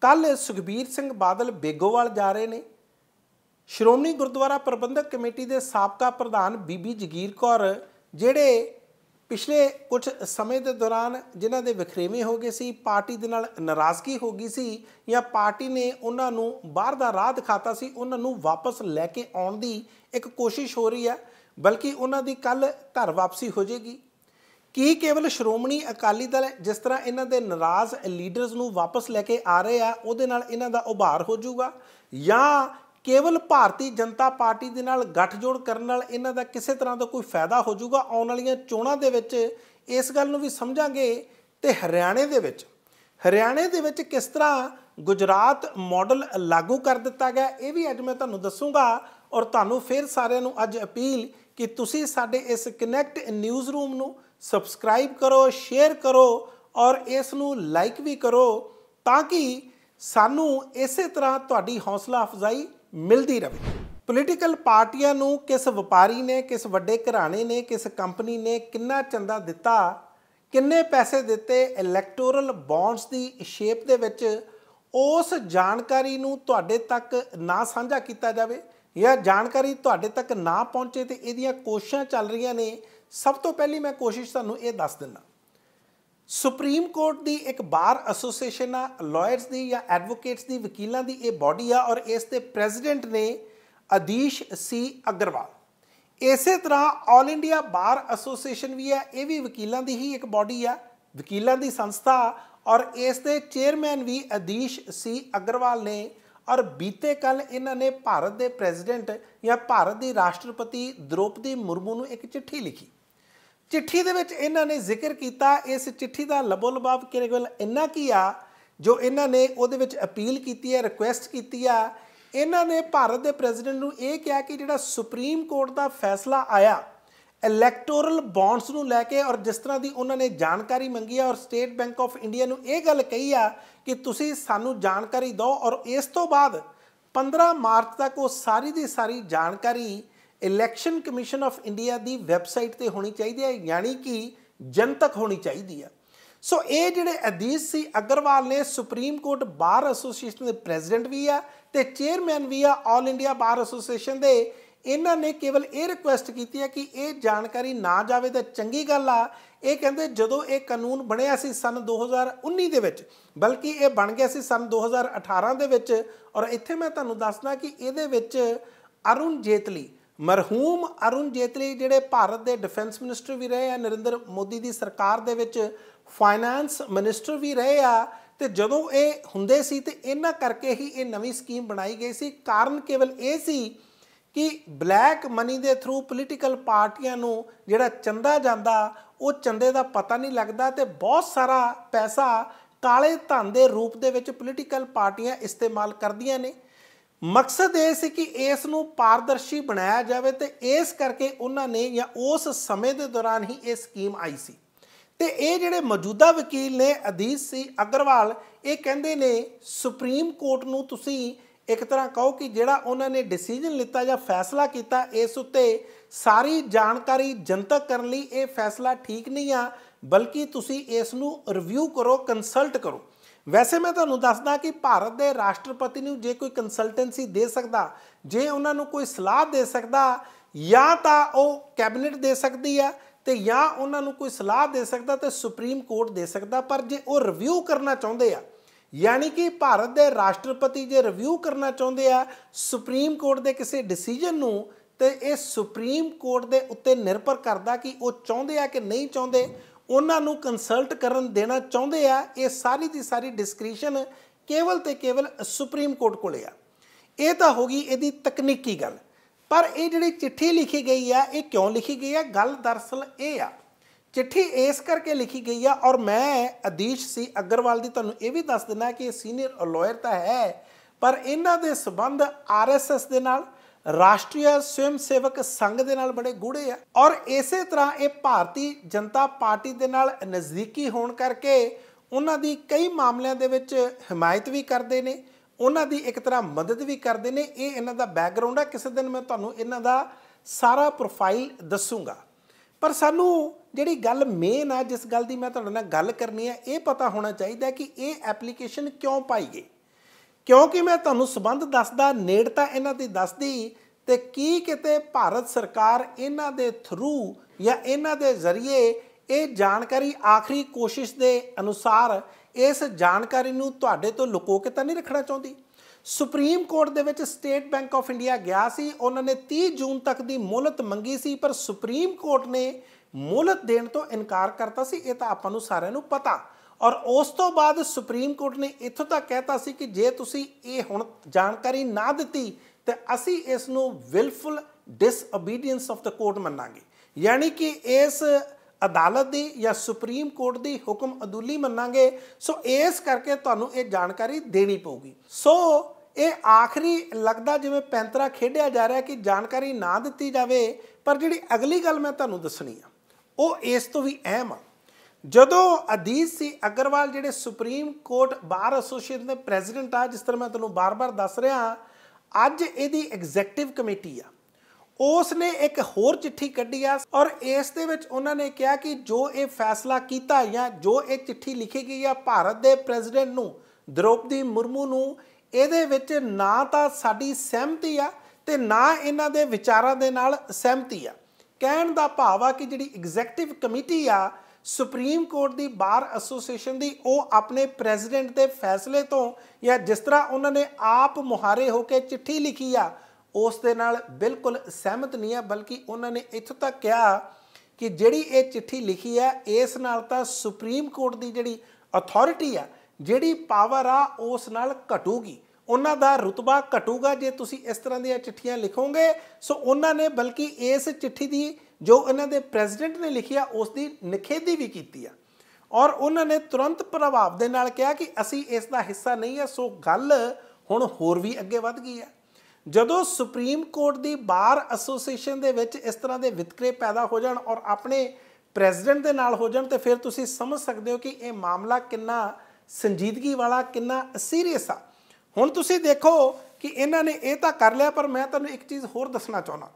ਕੱਲ ਸੁਖਬੀਰ ਸਿੰਘ ਬਾਦਲ ਬੇਗੋਵਾਲ ਜਾ ਰਹੇ ਨੇ ਸ਼੍ਰੋਮਣੀ ਗੁਰਦੁਆਰਾ ਪ੍ਰਬੰਧਕ ਕਮੇਟੀ ਦੇ ਸਾਬਕਾ ਪ੍ਰਧਾਨ ਬੀਬੀ ਜਗੀਰ ਕੌਰ ਜਿਹੜੇ ਪਿਛਲੇ ਕੁਝ ਸਮੇਂ ਦੇ ਦੌਰਾਨ ਜਿਨ੍ਹਾਂ ਦੇ ਵਿਖਰੇਵੇਂ ਹੋ ਗਏ ਸੀ ਪਾਰਟੀ ਦੇ ਨਾਲ ਨਾਰਾਜ਼ਗੀ ਹੋ ਗਈ ਸੀ ਜਾਂ ਪਾਰਟੀ ਨੇ ਉਹਨਾਂ ਨੂੰ ਬਾਹਰ ਦਾ ਰਾਹ ਦਿਖਾਤਾ ਸੀ ਉਹਨਾਂ ਨੂੰ ਵਾਪਸ ਲੈ ਕੇ ਆਉਣ ਦੀ ਇੱਕ ਕੋਸ਼ਿਸ਼ ਹੋ ਰਹੀ ਹੈ ਬਲਕਿ ਉਹਨਾਂ ਦੀ ਕੱਲ ਘਰ ਵਾਪਸੀ ਹੋ ਜੇਗੀ ਕੀ ਕੇਵਲ ਸ਼੍ਰੋਮਣੀ ਅਕਾਲੀ ਦਲ ਜਿਸ ਤਰ੍ਹਾਂ ਇਹਨਾਂ ਦੇ ਨਾਰਾਜ਼ ਲੀਡਰਸ ਨੂੰ ਵਾਪਸ ਲੈ ਕੇ ਆ ਰਹੇ ਆ ਉਹਦੇ ਨਾਲ ਇਹਨਾਂ ਦਾ ਉਭਾਰ ਹੋ ਜਾਊਗਾ ਜਾਂ ਕੇਵਲ ਭਾਰਤੀ ਜਨਤਾ ਪਾਰਟੀ ਦੇ ਨਾਲ ਗੱਠਜੋੜ ਕਰਨ ਨਾਲ ਇਹਨਾਂ ਦਾ ਕਿਸੇ ਤਰ੍ਹਾਂ ਦਾ ਕੋਈ ਫਾਇਦਾ ਹੋ ਜਾਊਗਾ ਆਉਣ ਵਾਲੀਆਂ ਚੋਣਾਂ ਦੇ ਵਿੱਚ ਇਸ ਗੱਲ ਨੂੰ ਵੀ ਸਮਝਾਂਗੇ ਤੇ ਹਰਿਆਣੇ ਦੇ ਵਿੱਚ ਹਰਿਆਣੇ ਦੇ ਵਿੱਚ ਕਿਸ ਤਰ੍ਹਾਂ ਗੁਜਰਾਤ ਮਾਡਲ ਲਾਗੂ ਕਰ ਦਿੱਤਾ ਗਿਆ ਇਹ ਵੀ ਅੱਜ ਮੈਂ ਤੁਹਾਨੂੰ ਦੱਸੂਗਾ ਔਰ ਤੁਹਾਨੂੰ ਫਿਰ ਸਾਰਿਆਂ ਨੂੰ ਅੱਜ ਅਪੀਲ ਕਿ ਤੁਸੀਂ ਸਾਡੇ ਇਸ ਕਨੈਕਟ ਨਿਊਜ਼ ਰੂਮ ਨੂੰ ਸਬਸਕ੍ਰਾਈਬ ਕਰੋ ਸ਼ੇਅਰ ਕਰੋ ਔਰ ਇਸ ਨੂੰ ਲਾਈਕ ਵੀ ਕਰੋ ਤਾਂ ਕਿ ਸਾਨੂੰ ਇਸੇ ਤਰ੍ਹਾਂ ਤੁਹਾਡੀ ਹੌਸਲਾ ਅਫਜ਼ਾਈ ਮਿਲਦੀ ਰਹੇ ਪੋਲੀਟੀਕਲ ਪਾਰਟੀਆਂ ਨੂੰ ਕਿਸ ਵਪਾਰੀ ਨੇ ਕਿਸ ਵੱਡੇ ਘਰਾਣੇ ਨੇ ਕਿਸ ਕੰਪਨੀ ਨੇ ਕਿੰਨਾ ਚੰਦਾ ਦਿੱਤਾ ਕਿੰਨੇ ਪੈਸੇ ਦਿੱਤੇ ਇਲੈਕਟੋਰਲ ਬੌਂਡਸ ਦੀ ਸ਼ੇਪ ਦੇ ਵਿੱਚ ਉਸ ਜਾਣਕਾਰੀ ਨੂੰ ਤੁਹਾਡੇ ਤੱਕ ਨਾ ਸਾਂਝਾ ਕੀਤਾ ਜਾਵੇ ਜਾਂ ਜਾਣਕਾਰੀ ਤੁਹਾਡੇ ਤੱਕ ਨਾ ਪਹੁੰਚੇ ਤੇ ਇਹਦੀਆਂ ਕੋਸ਼ਿਸ਼ਾਂ ਚੱਲ ਰਹੀਆਂ ਨੇ ਸਭ ਤੋਂ ਪਹਿਲੀ ਮੈਂ ਕੋਸ਼ਿਸ਼ ਤੁਹਾਨੂੰ ਇਹ ਦੱਸ ਦਿੰਦਾ ਸੁਪਰੀਮ ਕੋਰਟ ਦੀ ਇੱਕ ਬਾਰ ਐਸੋਸੀਏਸ਼ਨ ਆ ਲਾਇਰਸ ਦੀ ਜਾਂ ਐਡਵੋਕੇਟਸ ਦੀ ਵਕੀਲਾਂ ਦੀ ਇਹ ਬਾਡੀ ਆ ਔਰ ਇਸ ਦੇ ਪ੍ਰੈਜ਼ੀਡੈਂਟ ਨੇ ਅਦੀਸ਼ ਸੀ ਅਗਰਵਾਲ ਇਸੇ ਤਰ੍ਹਾਂ ਆਲ ਇੰਡੀਆ ਬਾਰ ਐਸੋਸੀਏਸ਼ਨ ਵੀ ਆ ਇਹ ਵੀ ਵਕੀਲਾਂ ਦੀ ਹੀ ਇੱਕ ਬਾਡੀ ਆ ਵਕੀਲਾਂ ਦੀ ਸੰਸਥਾ ਔਰ ਇਸ ਦੇ ਚੇਅਰਮੈਨ ਵੀ ਅਦੀਸ਼ ਸੀ ਅਗਰਵਾਲ ਨੇ ਔਰ ਬੀਤੇ ਕੱਲ ਇਹਨਾਂ ਨੇ ਭਾਰਤ ਦੇ ਪ੍ਰੈਜ਼ੀਡੈਂਟ ਜਾਂ ਭਾਰਤ ਦੀ ਰਾਸ਼ਟਰਪਤੀ ਦ੍ਰੋਪਦੀ ਮੁਰਮੂ ਨੂੰ ਇੱਕ ਚਿੱਠੀ ਲਿਖੀ ਚਿੱਠੀ ਦੇ ਵਿੱਚ ਇਹਨਾਂ ਨੇ ਜ਼ਿਕਰ ਕੀਤਾ ਇਸ ਚਿੱਠੀ ਦਾ ਲਬੋ ਲਬਾਬ ਕਿਰੇ ਕੋਲ ਇੰਨਾ ਕੀ ਆ ਜੋ ਇਹਨਾਂ ਨੇ ਉਹਦੇ ਵਿੱਚ ਅਪੀਲ ਕੀਤੀ ਹੈ ਰਿਕੁਐਸਟ ਕੀਤੀ ਆ ਇਹਨਾਂ ਨੇ ਭਾਰਤ ਦੇ ਪ੍ਰੈਜ਼ੀਡੈਂਟ ਨੂੰ ਇਹ ਕਿਹਾ ਕਿ ਜਿਹੜਾ ਸੁਪਰੀਮ ਕੋਰਟ ਦਾ ਫੈਸਲਾ ਆਇਆ ਇਲੈਕਟੋਰਲ ਬੌਂਡਸ ਨੂੰ ਲੈ ਕੇ ਔਰ ਜਿਸ ਤਰ੍ਹਾਂ ਦੀ ਉਹਨਾਂ ਨੇ ਜਾਣਕਾਰੀ ਮੰਗੀ ਆ ਔਰ ਸਟੇਟ ਬੈਂਕ ਆਫ ਇੰਡੀਆ ਨੂੰ ਇਹ ਗੱਲ ਕਹੀ ਆ ਕਿ ਤੁਸੀਂ ਸਾਨੂੰ ਜਾਣਕਾਰੀ ਦਿਓ ਔਰ ਇਸ ਤੋਂ ਬਾਅਦ 15 ਮਾਰਚ ਤੱਕ ਉਹ ਸਾਰੀ ਦੀ ਸਾਰੀ ਜਾਣਕਾਰੀ ਇਲੈਕਸ਼ਨ ਕਮਿਸ਼ਨ ਆਫ ਇੰਡੀਆ ਦੀ ਵੈਬਸਾਈਟ ਤੇ ਹੋਣੀ ਚਾਹੀਦੀ ਹੈ ਯਾਨੀ ਕਿ ਜਨਤਕ ਹੋਣੀ ਚਾਹੀਦੀ ਹੈ ਸੋ ਇਹ ਜਿਹੜੇ ਅਦੀਸ ਸੀ ਅਗਰਵਾਲ ਨੇ ਸੁਪਰੀਮ ਕੋਰਟ ਬਾਰ ਐਸੋਸੀਏਸ਼ਨ ਦੇ ਪ੍ਰੈਜ਼ੀਡੈਂਟ ਵੀ ਆ ਤੇ ਚੇਅਰਮੈਨ ਵੀ ਆ ਆਲ ਇੰਡੀਆ ਬਾਰ ਐਸੋਸੀਏਸ਼ਨ ਦੇ ਇਹਨਾਂ ਨੇ ਕੇਵਲ ਇਹ ਰਿਕੁਐਸਟ ਕੀਤੀ ਹੈ ਕਿ ਇਹ ਜਾਣਕਾਰੀ ਨਾ ਜਾਵੇ ਤਾਂ ਚੰਗੀ ਗੱਲ ਆ ਇਹ ਕਹਿੰਦੇ ਜਦੋਂ ਇਹ ਕਾਨੂੰਨ ਬਣਿਆ ਸੀ ਸਨ 2019 ਦੇ ਵਿੱਚ ਬਲਕਿ ਇਹ ਬਣ ਗਿਆ ਸੀ ਸਨ 2018 ਦੇ ਵਿੱਚ ਔਰ ਇੱਥੇ ਮੈਂ ਤੁਹਾਨੂੰ ਦੱਸਣਾ ਕਿ ਇਹਦੇ ਵਿੱਚ ਅਰੁਣ ਜੇਤਲੀ ਮਰਹੂਮ ਅਰੁਣ ਜੇਤਲੀ ਜਿਹੜੇ ਭਾਰਤ ਦੇ ਡਿਫੈਂਸ ਮਿਨਿਸਟਰ ਵੀ ਰਹੇ ਆ ਨਰਿੰਦਰ ਮੋਦੀ ਦੀ ਸਰਕਾਰ ਦੇ ਵਿੱਚ ਫਾਈਨਾਂਸ ਮਿਨਿਸਟਰ ਵੀ ਰਹੇ ਆ ਤੇ ਜਦੋਂ ਇਹ ਹੁੰਦੇ ਸੀ ਤੇ ਇਹਨਾਂ ਕਰਕੇ ਹੀ ਇਹ ਨਵੀਂ ਸਕੀਮ ਬਣਾਈ ਗਈ ਸੀ ਕਾਰਨ ਕੇਵਲ ਇਹ ਸੀ ਕਿ ਬਲੈਕ ਮਨੀ ਦੇ ਥਰੂ ਪੋਲੀਟੀਕਲ ਪਾਰਟੀਆਂ ਨੂੰ ਜਿਹੜਾ ਚੰਦਾ ਜਾਂਦਾ ਉਹ ਚੰਦੇ ਦਾ ਪਤਾ ਨਹੀਂ ਲੱਗਦਾ ਤੇ ਬਹੁਤ ਸਾਰਾ ਪੈਸਾ ਕਾਲੇ ਧਨ ਦੇ ਰੂਪ ਦੇ ਵਿੱਚ ਪੋਲੀਟੀਕਲ ਪਾਰਟੀਆਂ ਇਸਤੇਮਾਲ ਕਰਦੀਆਂ ਨੇ ਮਕਸਦ ਇਹ ਸੀ ਕਿ ਇਸ ਨੂੰ ਪਾਰਦਰਸ਼ੀ ਬਣਾਇਆ ਜਾਵੇ ਤੇ ਇਸ ਕਰਕੇ ਉਹਨਾਂ ਨੇ ਜਾਂ ਉਸ ਸਮੇਂ ਦੇ ਦੌਰਾਨ ਹੀ ਇਹ ਸਕੀਮ ਆਈ ਸੀ ਤੇ ਇਹ ਜਿਹੜੇ ਮੌਜੂਦਾ ਵਕੀਲ ਨੇ ਅਦੀਸ ਸੀ ਅਗਰਵਾਲ ਇਹ ਕਹਿੰਦੇ ਨੇ ਸੁਪਰੀਮ ਕੋਰਟ ਨੂੰ ਤੁਸੀਂ ਇੱਕ ਤਰ੍ਹਾਂ ਕਹੋ ਕਿ ਜਿਹੜਾ ਉਹਨਾਂ ਨੇ ਡਿਸੀਜਨ ਲਿੱਤਾ ਜਾਂ ਫੈਸਲਾ ਕੀਤਾ ਇਸ ਉੱਤੇ ਸਾਰੀ ਜਾਣਕਾਰੀ ਜਨਤਕ ਕਰਨ ਲਈ ਇਹ ਫੈਸਲਾ ਠੀਕ ਨਹੀਂ ਆ ਬਲਕਿ ਤੁਸੀਂ ਇਸ ਨੂੰ ਰਿਵਿਊ ਕਰੋ ਕੰਸਲਟ ਕਰੋ ਵੈਸੇ ਮੈਂ ਤੁਹਾਨੂੰ ਦੱਸਦਾ ਕਿ ਭਾਰਤ ਦੇ ਰਾਸ਼ਟਰਪਤੀ ਨੂੰ ਜੇ ਕੋਈ ਕੰਸਲਟੈਂਸੀ ਦੇ ਸਕਦਾ ਜੇ ਉਹਨਾਂ ਨੂੰ ਕੋਈ ਸਲਾਹ ਦੇ ਸਕਦਾ ਜਾਂ ਤਾਂ ਉਹ ਕੈਬਨਿਟ ਦੇ ਸਕਦੀ ਆ ਤੇ ਜਾਂ ਉਹਨਾਂ ਨੂੰ ਕੋਈ ਸਲਾਹ ਦੇ ਸਕਦਾ ਤੇ ਸੁਪਰੀਮ ਕੋਰਟ ਦੇ ਸਕਦਾ ਪਰ ਜੇ ਉਹ ਰਿਵਿਊ ਕਰਨਾ ਚਾਹੁੰਦੇ ਆ ਯਾਨੀ ਕਿ ਭਾਰਤ ਦੇ ਰਾਸ਼ਟਰਪਤੀ ਜੇ ਰਿਵਿਊ ਕਰਨਾ ਚਾਹੁੰਦੇ ਆ ਸੁਪਰੀਮ ਕੋਰਟ ਦੇ ਕਿਸੇ ਡਿਸੀਜਨ ਨੂੰ ਤੇ ਇਹ ਸੁਪਰੀਮ ਕੋਰਟ ਦੇ ਉੱਤੇ ਨਿਰਭਰ ਕਰਦਾ ਕਿ ਉਹ ਚਾਹੁੰਦੇ ਆ ਕਿ ਨਹੀਂ ਚਾਹੁੰਦੇ ਉਹਨਾਂ ਨੂੰ ਕੰਸਲਟ ਕਰਨ ਦੇਣਾ ਚਾਹੁੰਦੇ ਆ ਇਹ ਸਾਰੀ ਦੀ ਸਾਰੀ ਡਿਸਕ੍ਰੀਸ਼ਨ ਕੇਵਲ ਤੇ ਕੇਵਲ ਸੁਪਰੀਮ ਕੋਰਟ ਕੋਲੇ ਆ ਇਹ ਤਾਂ ਹੋ ਗਈ ਇਹਦੀ ਤਕਨੀਕੀ ਗੱਲ ਪਰ ਇਹ ਜਿਹੜੀ ਚਿੱਠੀ ਲਿਖੀ ਗਈ ਆ ਇਹ ਕਿਉਂ ਲਿਖੀ ਗਈ ਆ ਗੱਲ ਦਰਸਲ ਇਹ ਆ ਚਿੱਠੀ ਇਸ ਕਰਕੇ ਲਿਖੀ ਗਈ ਆ ਔਰ ਮੈਂ ਅਦੀਸ਼ ਸੀ ਅਗਰਵਾਲ ਦੀ ਤੁਹਾਨੂੰ ਇਹ ਵੀ ਦੱਸ ਦਿੰਦਾ ਕਿ ਇਹ ਸੀਨੀਅਰ ਲਾਇਰ ਤਾਂ ਹੈ ਪਰ ਇਹਨਾਂ ਦੇ ਸਬੰਧ ਆਰਐਸਐਸ ਦੇ ਨਾਲ ਰਾਸ਼ਟਰੀ ਸਵੈਮ ਸੇਵਕ ਸੰਘ ਦੇ ਨਾਲ ਬੜੇ ਗੂੜੇ ਆ ਔਰ ਇਸੇ ਤਰ੍ਹਾਂ ਇਹ ਭਾਰਤੀ ਜਨਤਾ ਪਾਰਟੀ ਦੇ ਨਾਲ ਨਜ਼ਦੀਕੀ ਹੋਣ ਕਰਕੇ ਉਹਨਾਂ ਦੀ ਕਈ ਮਾਮਲਿਆਂ ਦੇ ਵਿੱਚ ਹਮਾਇਤ ਵੀ ਕਰਦੇ ਨੇ ਉਹਨਾਂ ਦੀ ਇੱਕ ਤਰ੍ਹਾਂ ਮਦਦ ਵੀ ਕਰਦੇ ਨੇ ਇਹ ਇਹਨਾਂ ਦਾ ਬੈਕਗ੍ਰਾਉਂਡ ਆ ਕਿਸੇ ਦਿਨ ਮੈਂ ਤੁਹਾਨੂੰ ਇਹਨਾਂ ਦਾ ਸਾਰਾ ਪ੍ਰੋਫਾਈਲ ਦੱਸੂਗਾ ਪਰ ਸਾਨੂੰ ਜਿਹੜੀ ਗੱਲ ਮੇਨ ਆ ਜਿਸ ਗੱਲ ਦੀ ਮੈਂ ਤੁਹਾਡੇ ਨਾਲ ਗੱਲ ਕਰਨੀ ਆ ਇਹ ਪਤਾ ਹੋਣਾ ਚਾਹੀਦਾ ਕਿ ਇਹ ਐਪਲੀਕੇਸ਼ਨ ਕਿਉਂ ਪਾਈ ਗਈ ਕਿਉਂਕਿ ਮੈਂ ਤੁਹਾਨੂੰ ਸਬੰਧ ਦੱਸਦਾ ਨੇੜਤਾ ਇਹਨਾਂ ਦੀ ਦੱਸਦੀ ਤੇ ਕੀ ਕਿਤੇ ਭਾਰਤ ਸਰਕਾਰ ਇਹਨਾਂ ਦੇ ਥਰੂ ਜਾਂ ਇਹਨਾਂ ਦੇ ਜ਼ਰੀਏ ਇਹ ਜਾਣਕਾਰੀ ਆਖਰੀ ਕੋਸ਼ਿਸ਼ ਦੇ ਅਨੁਸਾਰ ਇਸ ਜਾਣਕਾਰੀ ਨੂੰ ਤੁਹਾਡੇ ਤੋਂ ਲੁਕੋ ਕੇ ਤਾਂ ਨਹੀਂ ਰੱਖਣਾ ਚਾਹੁੰਦੀ ਸੁਪਰੀਮ ਕੋਰਟ ਦੇ ਵਿੱਚ ਸਟੇਟ ਬੈਂਕ ਆਫ ਇੰਡੀਆ ਗਿਆ ਸੀ ਉਹਨਾਂ ਨੇ 30 ਜੂਨ ਤੱਕ ਦੀ ਮੁਹਲਤ ਮੰਗੀ ਸੀ ਪਰ ਸੁਪਰੀਮ ਕੋਰਟ ਨੇ ਮੁਹਲਤ ਦੇਣ ਤੋਂ ਇਨਕਾਰ ਕਰਤਾ ਸੀ ਇਹ ਤਾਂ ਆਪਾਂ ਨੂੰ ਸਾਰਿਆਂ ਨੂੰ ਪਤਾ ਔਰ ਉਸ ਤੋਂ ਬਾਅਦ ਸੁਪਰੀਮ ਕੋਰਟ ਨੇ ਇੱਥੋਂ ਤੱਕ ਕਹਿਤਾ ਸੀ ਕਿ ਜੇ ਤੁਸੀਂ ਇਹ ਹੁਣ ਜਾਣਕਾਰੀ ਨਾ ਦਿੱਤੀ ਤੇ ਅਸੀਂ ਇਸ ਨੂੰ ਵਿਲਫੁਲ ਡਿਸਓਬੀਡੀਐਂਸ ਆਫ ਦਾ ਕੋਰਟ ਮੰਨਾਂਗੇ ਯਾਨੀ ਕਿ ਇਸ ਅਦਾਲਤ ਦੀ ਜਾਂ ਸੁਪਰੀਮ ਕੋਰਟ ਦੀ ਹੁਕਮ ਅਦੂਲੀ ਮੰਨਾਂਗੇ ਸੋ ਇਸ ਕਰਕੇ ਤੁਹਾਨੂੰ ਇਹ ਜਾਣਕਾਰੀ ਦੇਣੀ ਪਊਗੀ ਸੋ ਇਹ ਆਖਰੀ ਲੱਗਦਾ ਜਿਵੇਂ ਪੈਂਤਰਾ ਖੇਡਿਆ ਜਾ ਰਿਹਾ ਕਿ ਜਾਣਕਾਰੀ ਨਾ ਦਿੱਤੀ ਜਾਵੇ ਪਰ ਜਿਹੜੀ ਅਗਲੀ ਗੱਲ ਮੈਂ ਤੁਹਾਨੂੰ ਦੱਸਣੀ ਆ ਉਹ ਇਸ ਤੋਂ ਵੀ ਅਹਿਮ ਆ ਜਦੋਂ ਅਦੀਸ ਸੀ ਅਗਰਵਾਲ ਜਿਹੜੇ ਸੁਪਰੀਮ ਕੋਰਟ ਬਾਰ ਐਸੋਸੀਏਸ਼ਨ ਦੇ ਪ੍ਰੈਜ਼ੀਡੈਂਟ ਆ ਜਿਸ ਤਰ੍ਹਾਂ ਮੈਂ ਤੁਹਾਨੂੰ ਬਾਰ-ਬਾਰ ਦੱਸ ਰਿਹਾ ਅੱਜ ਇਹਦੀ ਐਗਜ਼ੈਕਟਿਵ ਕਮੇਟੀ ਆ ਉਸ ਨੇ ਇੱਕ ਹੋਰ ਚਿੱਠੀ ਕੱਢੀ ਆ ਔਰ ਇਸ ਦੇ ਵਿੱਚ ਉਹਨਾਂ ਨੇ ਕਿਹਾ ਕਿ ਜੋ ਇਹ ਫੈਸਲਾ ਕੀਤਾ ਜਾਂ ਜੋ ਇਹ ਚਿੱਠੀ ਲਿਖੀ ਗਈ ਆ ਭਾਰਤ ਦੇ ਪ੍ਰੈਜ਼ੀਡੈਂਟ ਨੂੰ ਦ੍ਰੋਪਦੀ ਮੁਰਮੂ ਨੂੰ ਇਹਦੇ ਵਿੱਚ ਨਾ ਤਾਂ ਸਾਡੀ ਸਹਿਮਤੀ ਆ ਤੇ ਨਾ ਇਹਨਾਂ ਦੇ ਵਿਚਾਰਾਂ ਦੇ ਨਾਲ ਸਹਿਮਤੀ ਆ ਕਹਿਣ ਦਾ ਭਾਵ ਆ ਕਿ ਜਿਹੜੀ ਐਗਜ਼ੈਕਟਿਵ ਕਮੇਟੀ ਆ ਸੁਪਰੀਮ ਕੋਰਟ ਦੀ ਬਾਰ ਐਸੋਸੀਏਸ਼ਨ ਦੀ ਉਹ ਆਪਣੇ ਪ੍ਰੈਜ਼ੀਡੈਂਟ ਦੇ ਫੈਸਲੇ ਤੋਂ ਜਾਂ ਜਿਸ ਤਰ੍ਹਾਂ ਉਹਨਾਂ ਨੇ ਆਪ ਮੁਹਾਰੇ ਹੋ ਕੇ ਚਿੱਠੀ ਲਿਖੀ ਆ ਉਸ ਦੇ ਨਾਲ ਬਿਲਕੁਲ ਸਹਿਮਤ ਨਹੀਂ ਆ ਬਲਕਿ ਉਹਨਾਂ ਨੇ ਇੱਥੋਂ ਤੱਕ ਕਿਹਾ ਕਿ ਜਿਹੜੀ ਇਹ ਚਿੱਠੀ ਲਿਖੀ ਆ ਇਸ ਨਾਲ ਤਾਂ ਸੁਪਰੀਮ ਕੋਰਟ ਦੀ ਜਿਹੜੀ ਅਥਾਰਟੀ ਆ ਜਿਹੜੀ ਪਾਵਰ ਆ ਉਸ ਨਾਲ ਘਟੂਗੀ ਉਹਨਾਂ ਦਾ ਰਤਬਾ ਘਟੂਗਾ ਜੇ ਤੁਸੀਂ ਇਸ ਤਰ੍ਹਾਂ ਦੀਆਂ ਚਿੱਠੀਆਂ ਲਿਖੋਗੇ ਸੋ ਉਹਨਾਂ ਨੇ ਬਲਕਿ ਇਸ ਚਿੱਠੀ ਦੀ ਜੋ ਇਹਨਾਂ ਦੇ ਪ੍ਰੈਜ਼ੀਡੈਂਟ ਨੇ ਲਿਖਿਆ ਉਸ ਦੀ ਨਿਖੇਧੀ ਵੀ ਕੀਤੀ ਆ ਔਰ ਉਹਨਾਂ ਨੇ ਤੁਰੰਤ ਪ੍ਰਭਾਵ ਦੇ ਨਾਲ ਕਿਹਾ ਕਿ ਅਸੀਂ ਇਸ ਦਾ ਹਿੱਸਾ ਨਹੀਂ ਆ ਸੋ ਗੱਲ ਹੁਣ ਹੋਰ ਵੀ ਅੱਗੇ ਵੱਧ ਗਈ ਆ ਜਦੋਂ ਸੁਪਰੀਮ ਕੋਰਟ ਦੀ ਬਾਰ ਐਸੋਸੀਏਸ਼ਨ ਦੇ ਵਿੱਚ ਇਸ ਤਰ੍ਹਾਂ ਦੇ ਵਿਤਕਰੇ ਪੈਦਾ ਹੋ ਜਾਣ ਔਰ ਆਪਣੇ ਪ੍ਰੈਜ਼ੀਡੈਂਟ ਦੇ ਨਾਲ ਹੋ ਜਾਣ ਤੇ ਫਿਰ ਤੁਸੀਂ ਸਮਝ ਸਕਦੇ ਹੋ ਕਿ ਇਹ ਮਾਮਲਾ ਕਿੰਨਾ ਸੰਜੀਦਗੀ ਵਾਲਾ ਕਿੰਨਾ ਸੀਰੀਅਸ ਆ ਹੁਣ ਤੁਸੀਂ ਦੇਖੋ ਕਿ ਇਹਨਾਂ ਨੇ ਇਹ ਤਾਂ ਕਰ ਲਿਆ ਪਰ ਮੈਂ ਤੁਹਾਨੂੰ ਇੱਕ ਚੀਜ਼ ਹੋਰ ਦੱਸਣਾ ਚਾਹੁੰਦਾ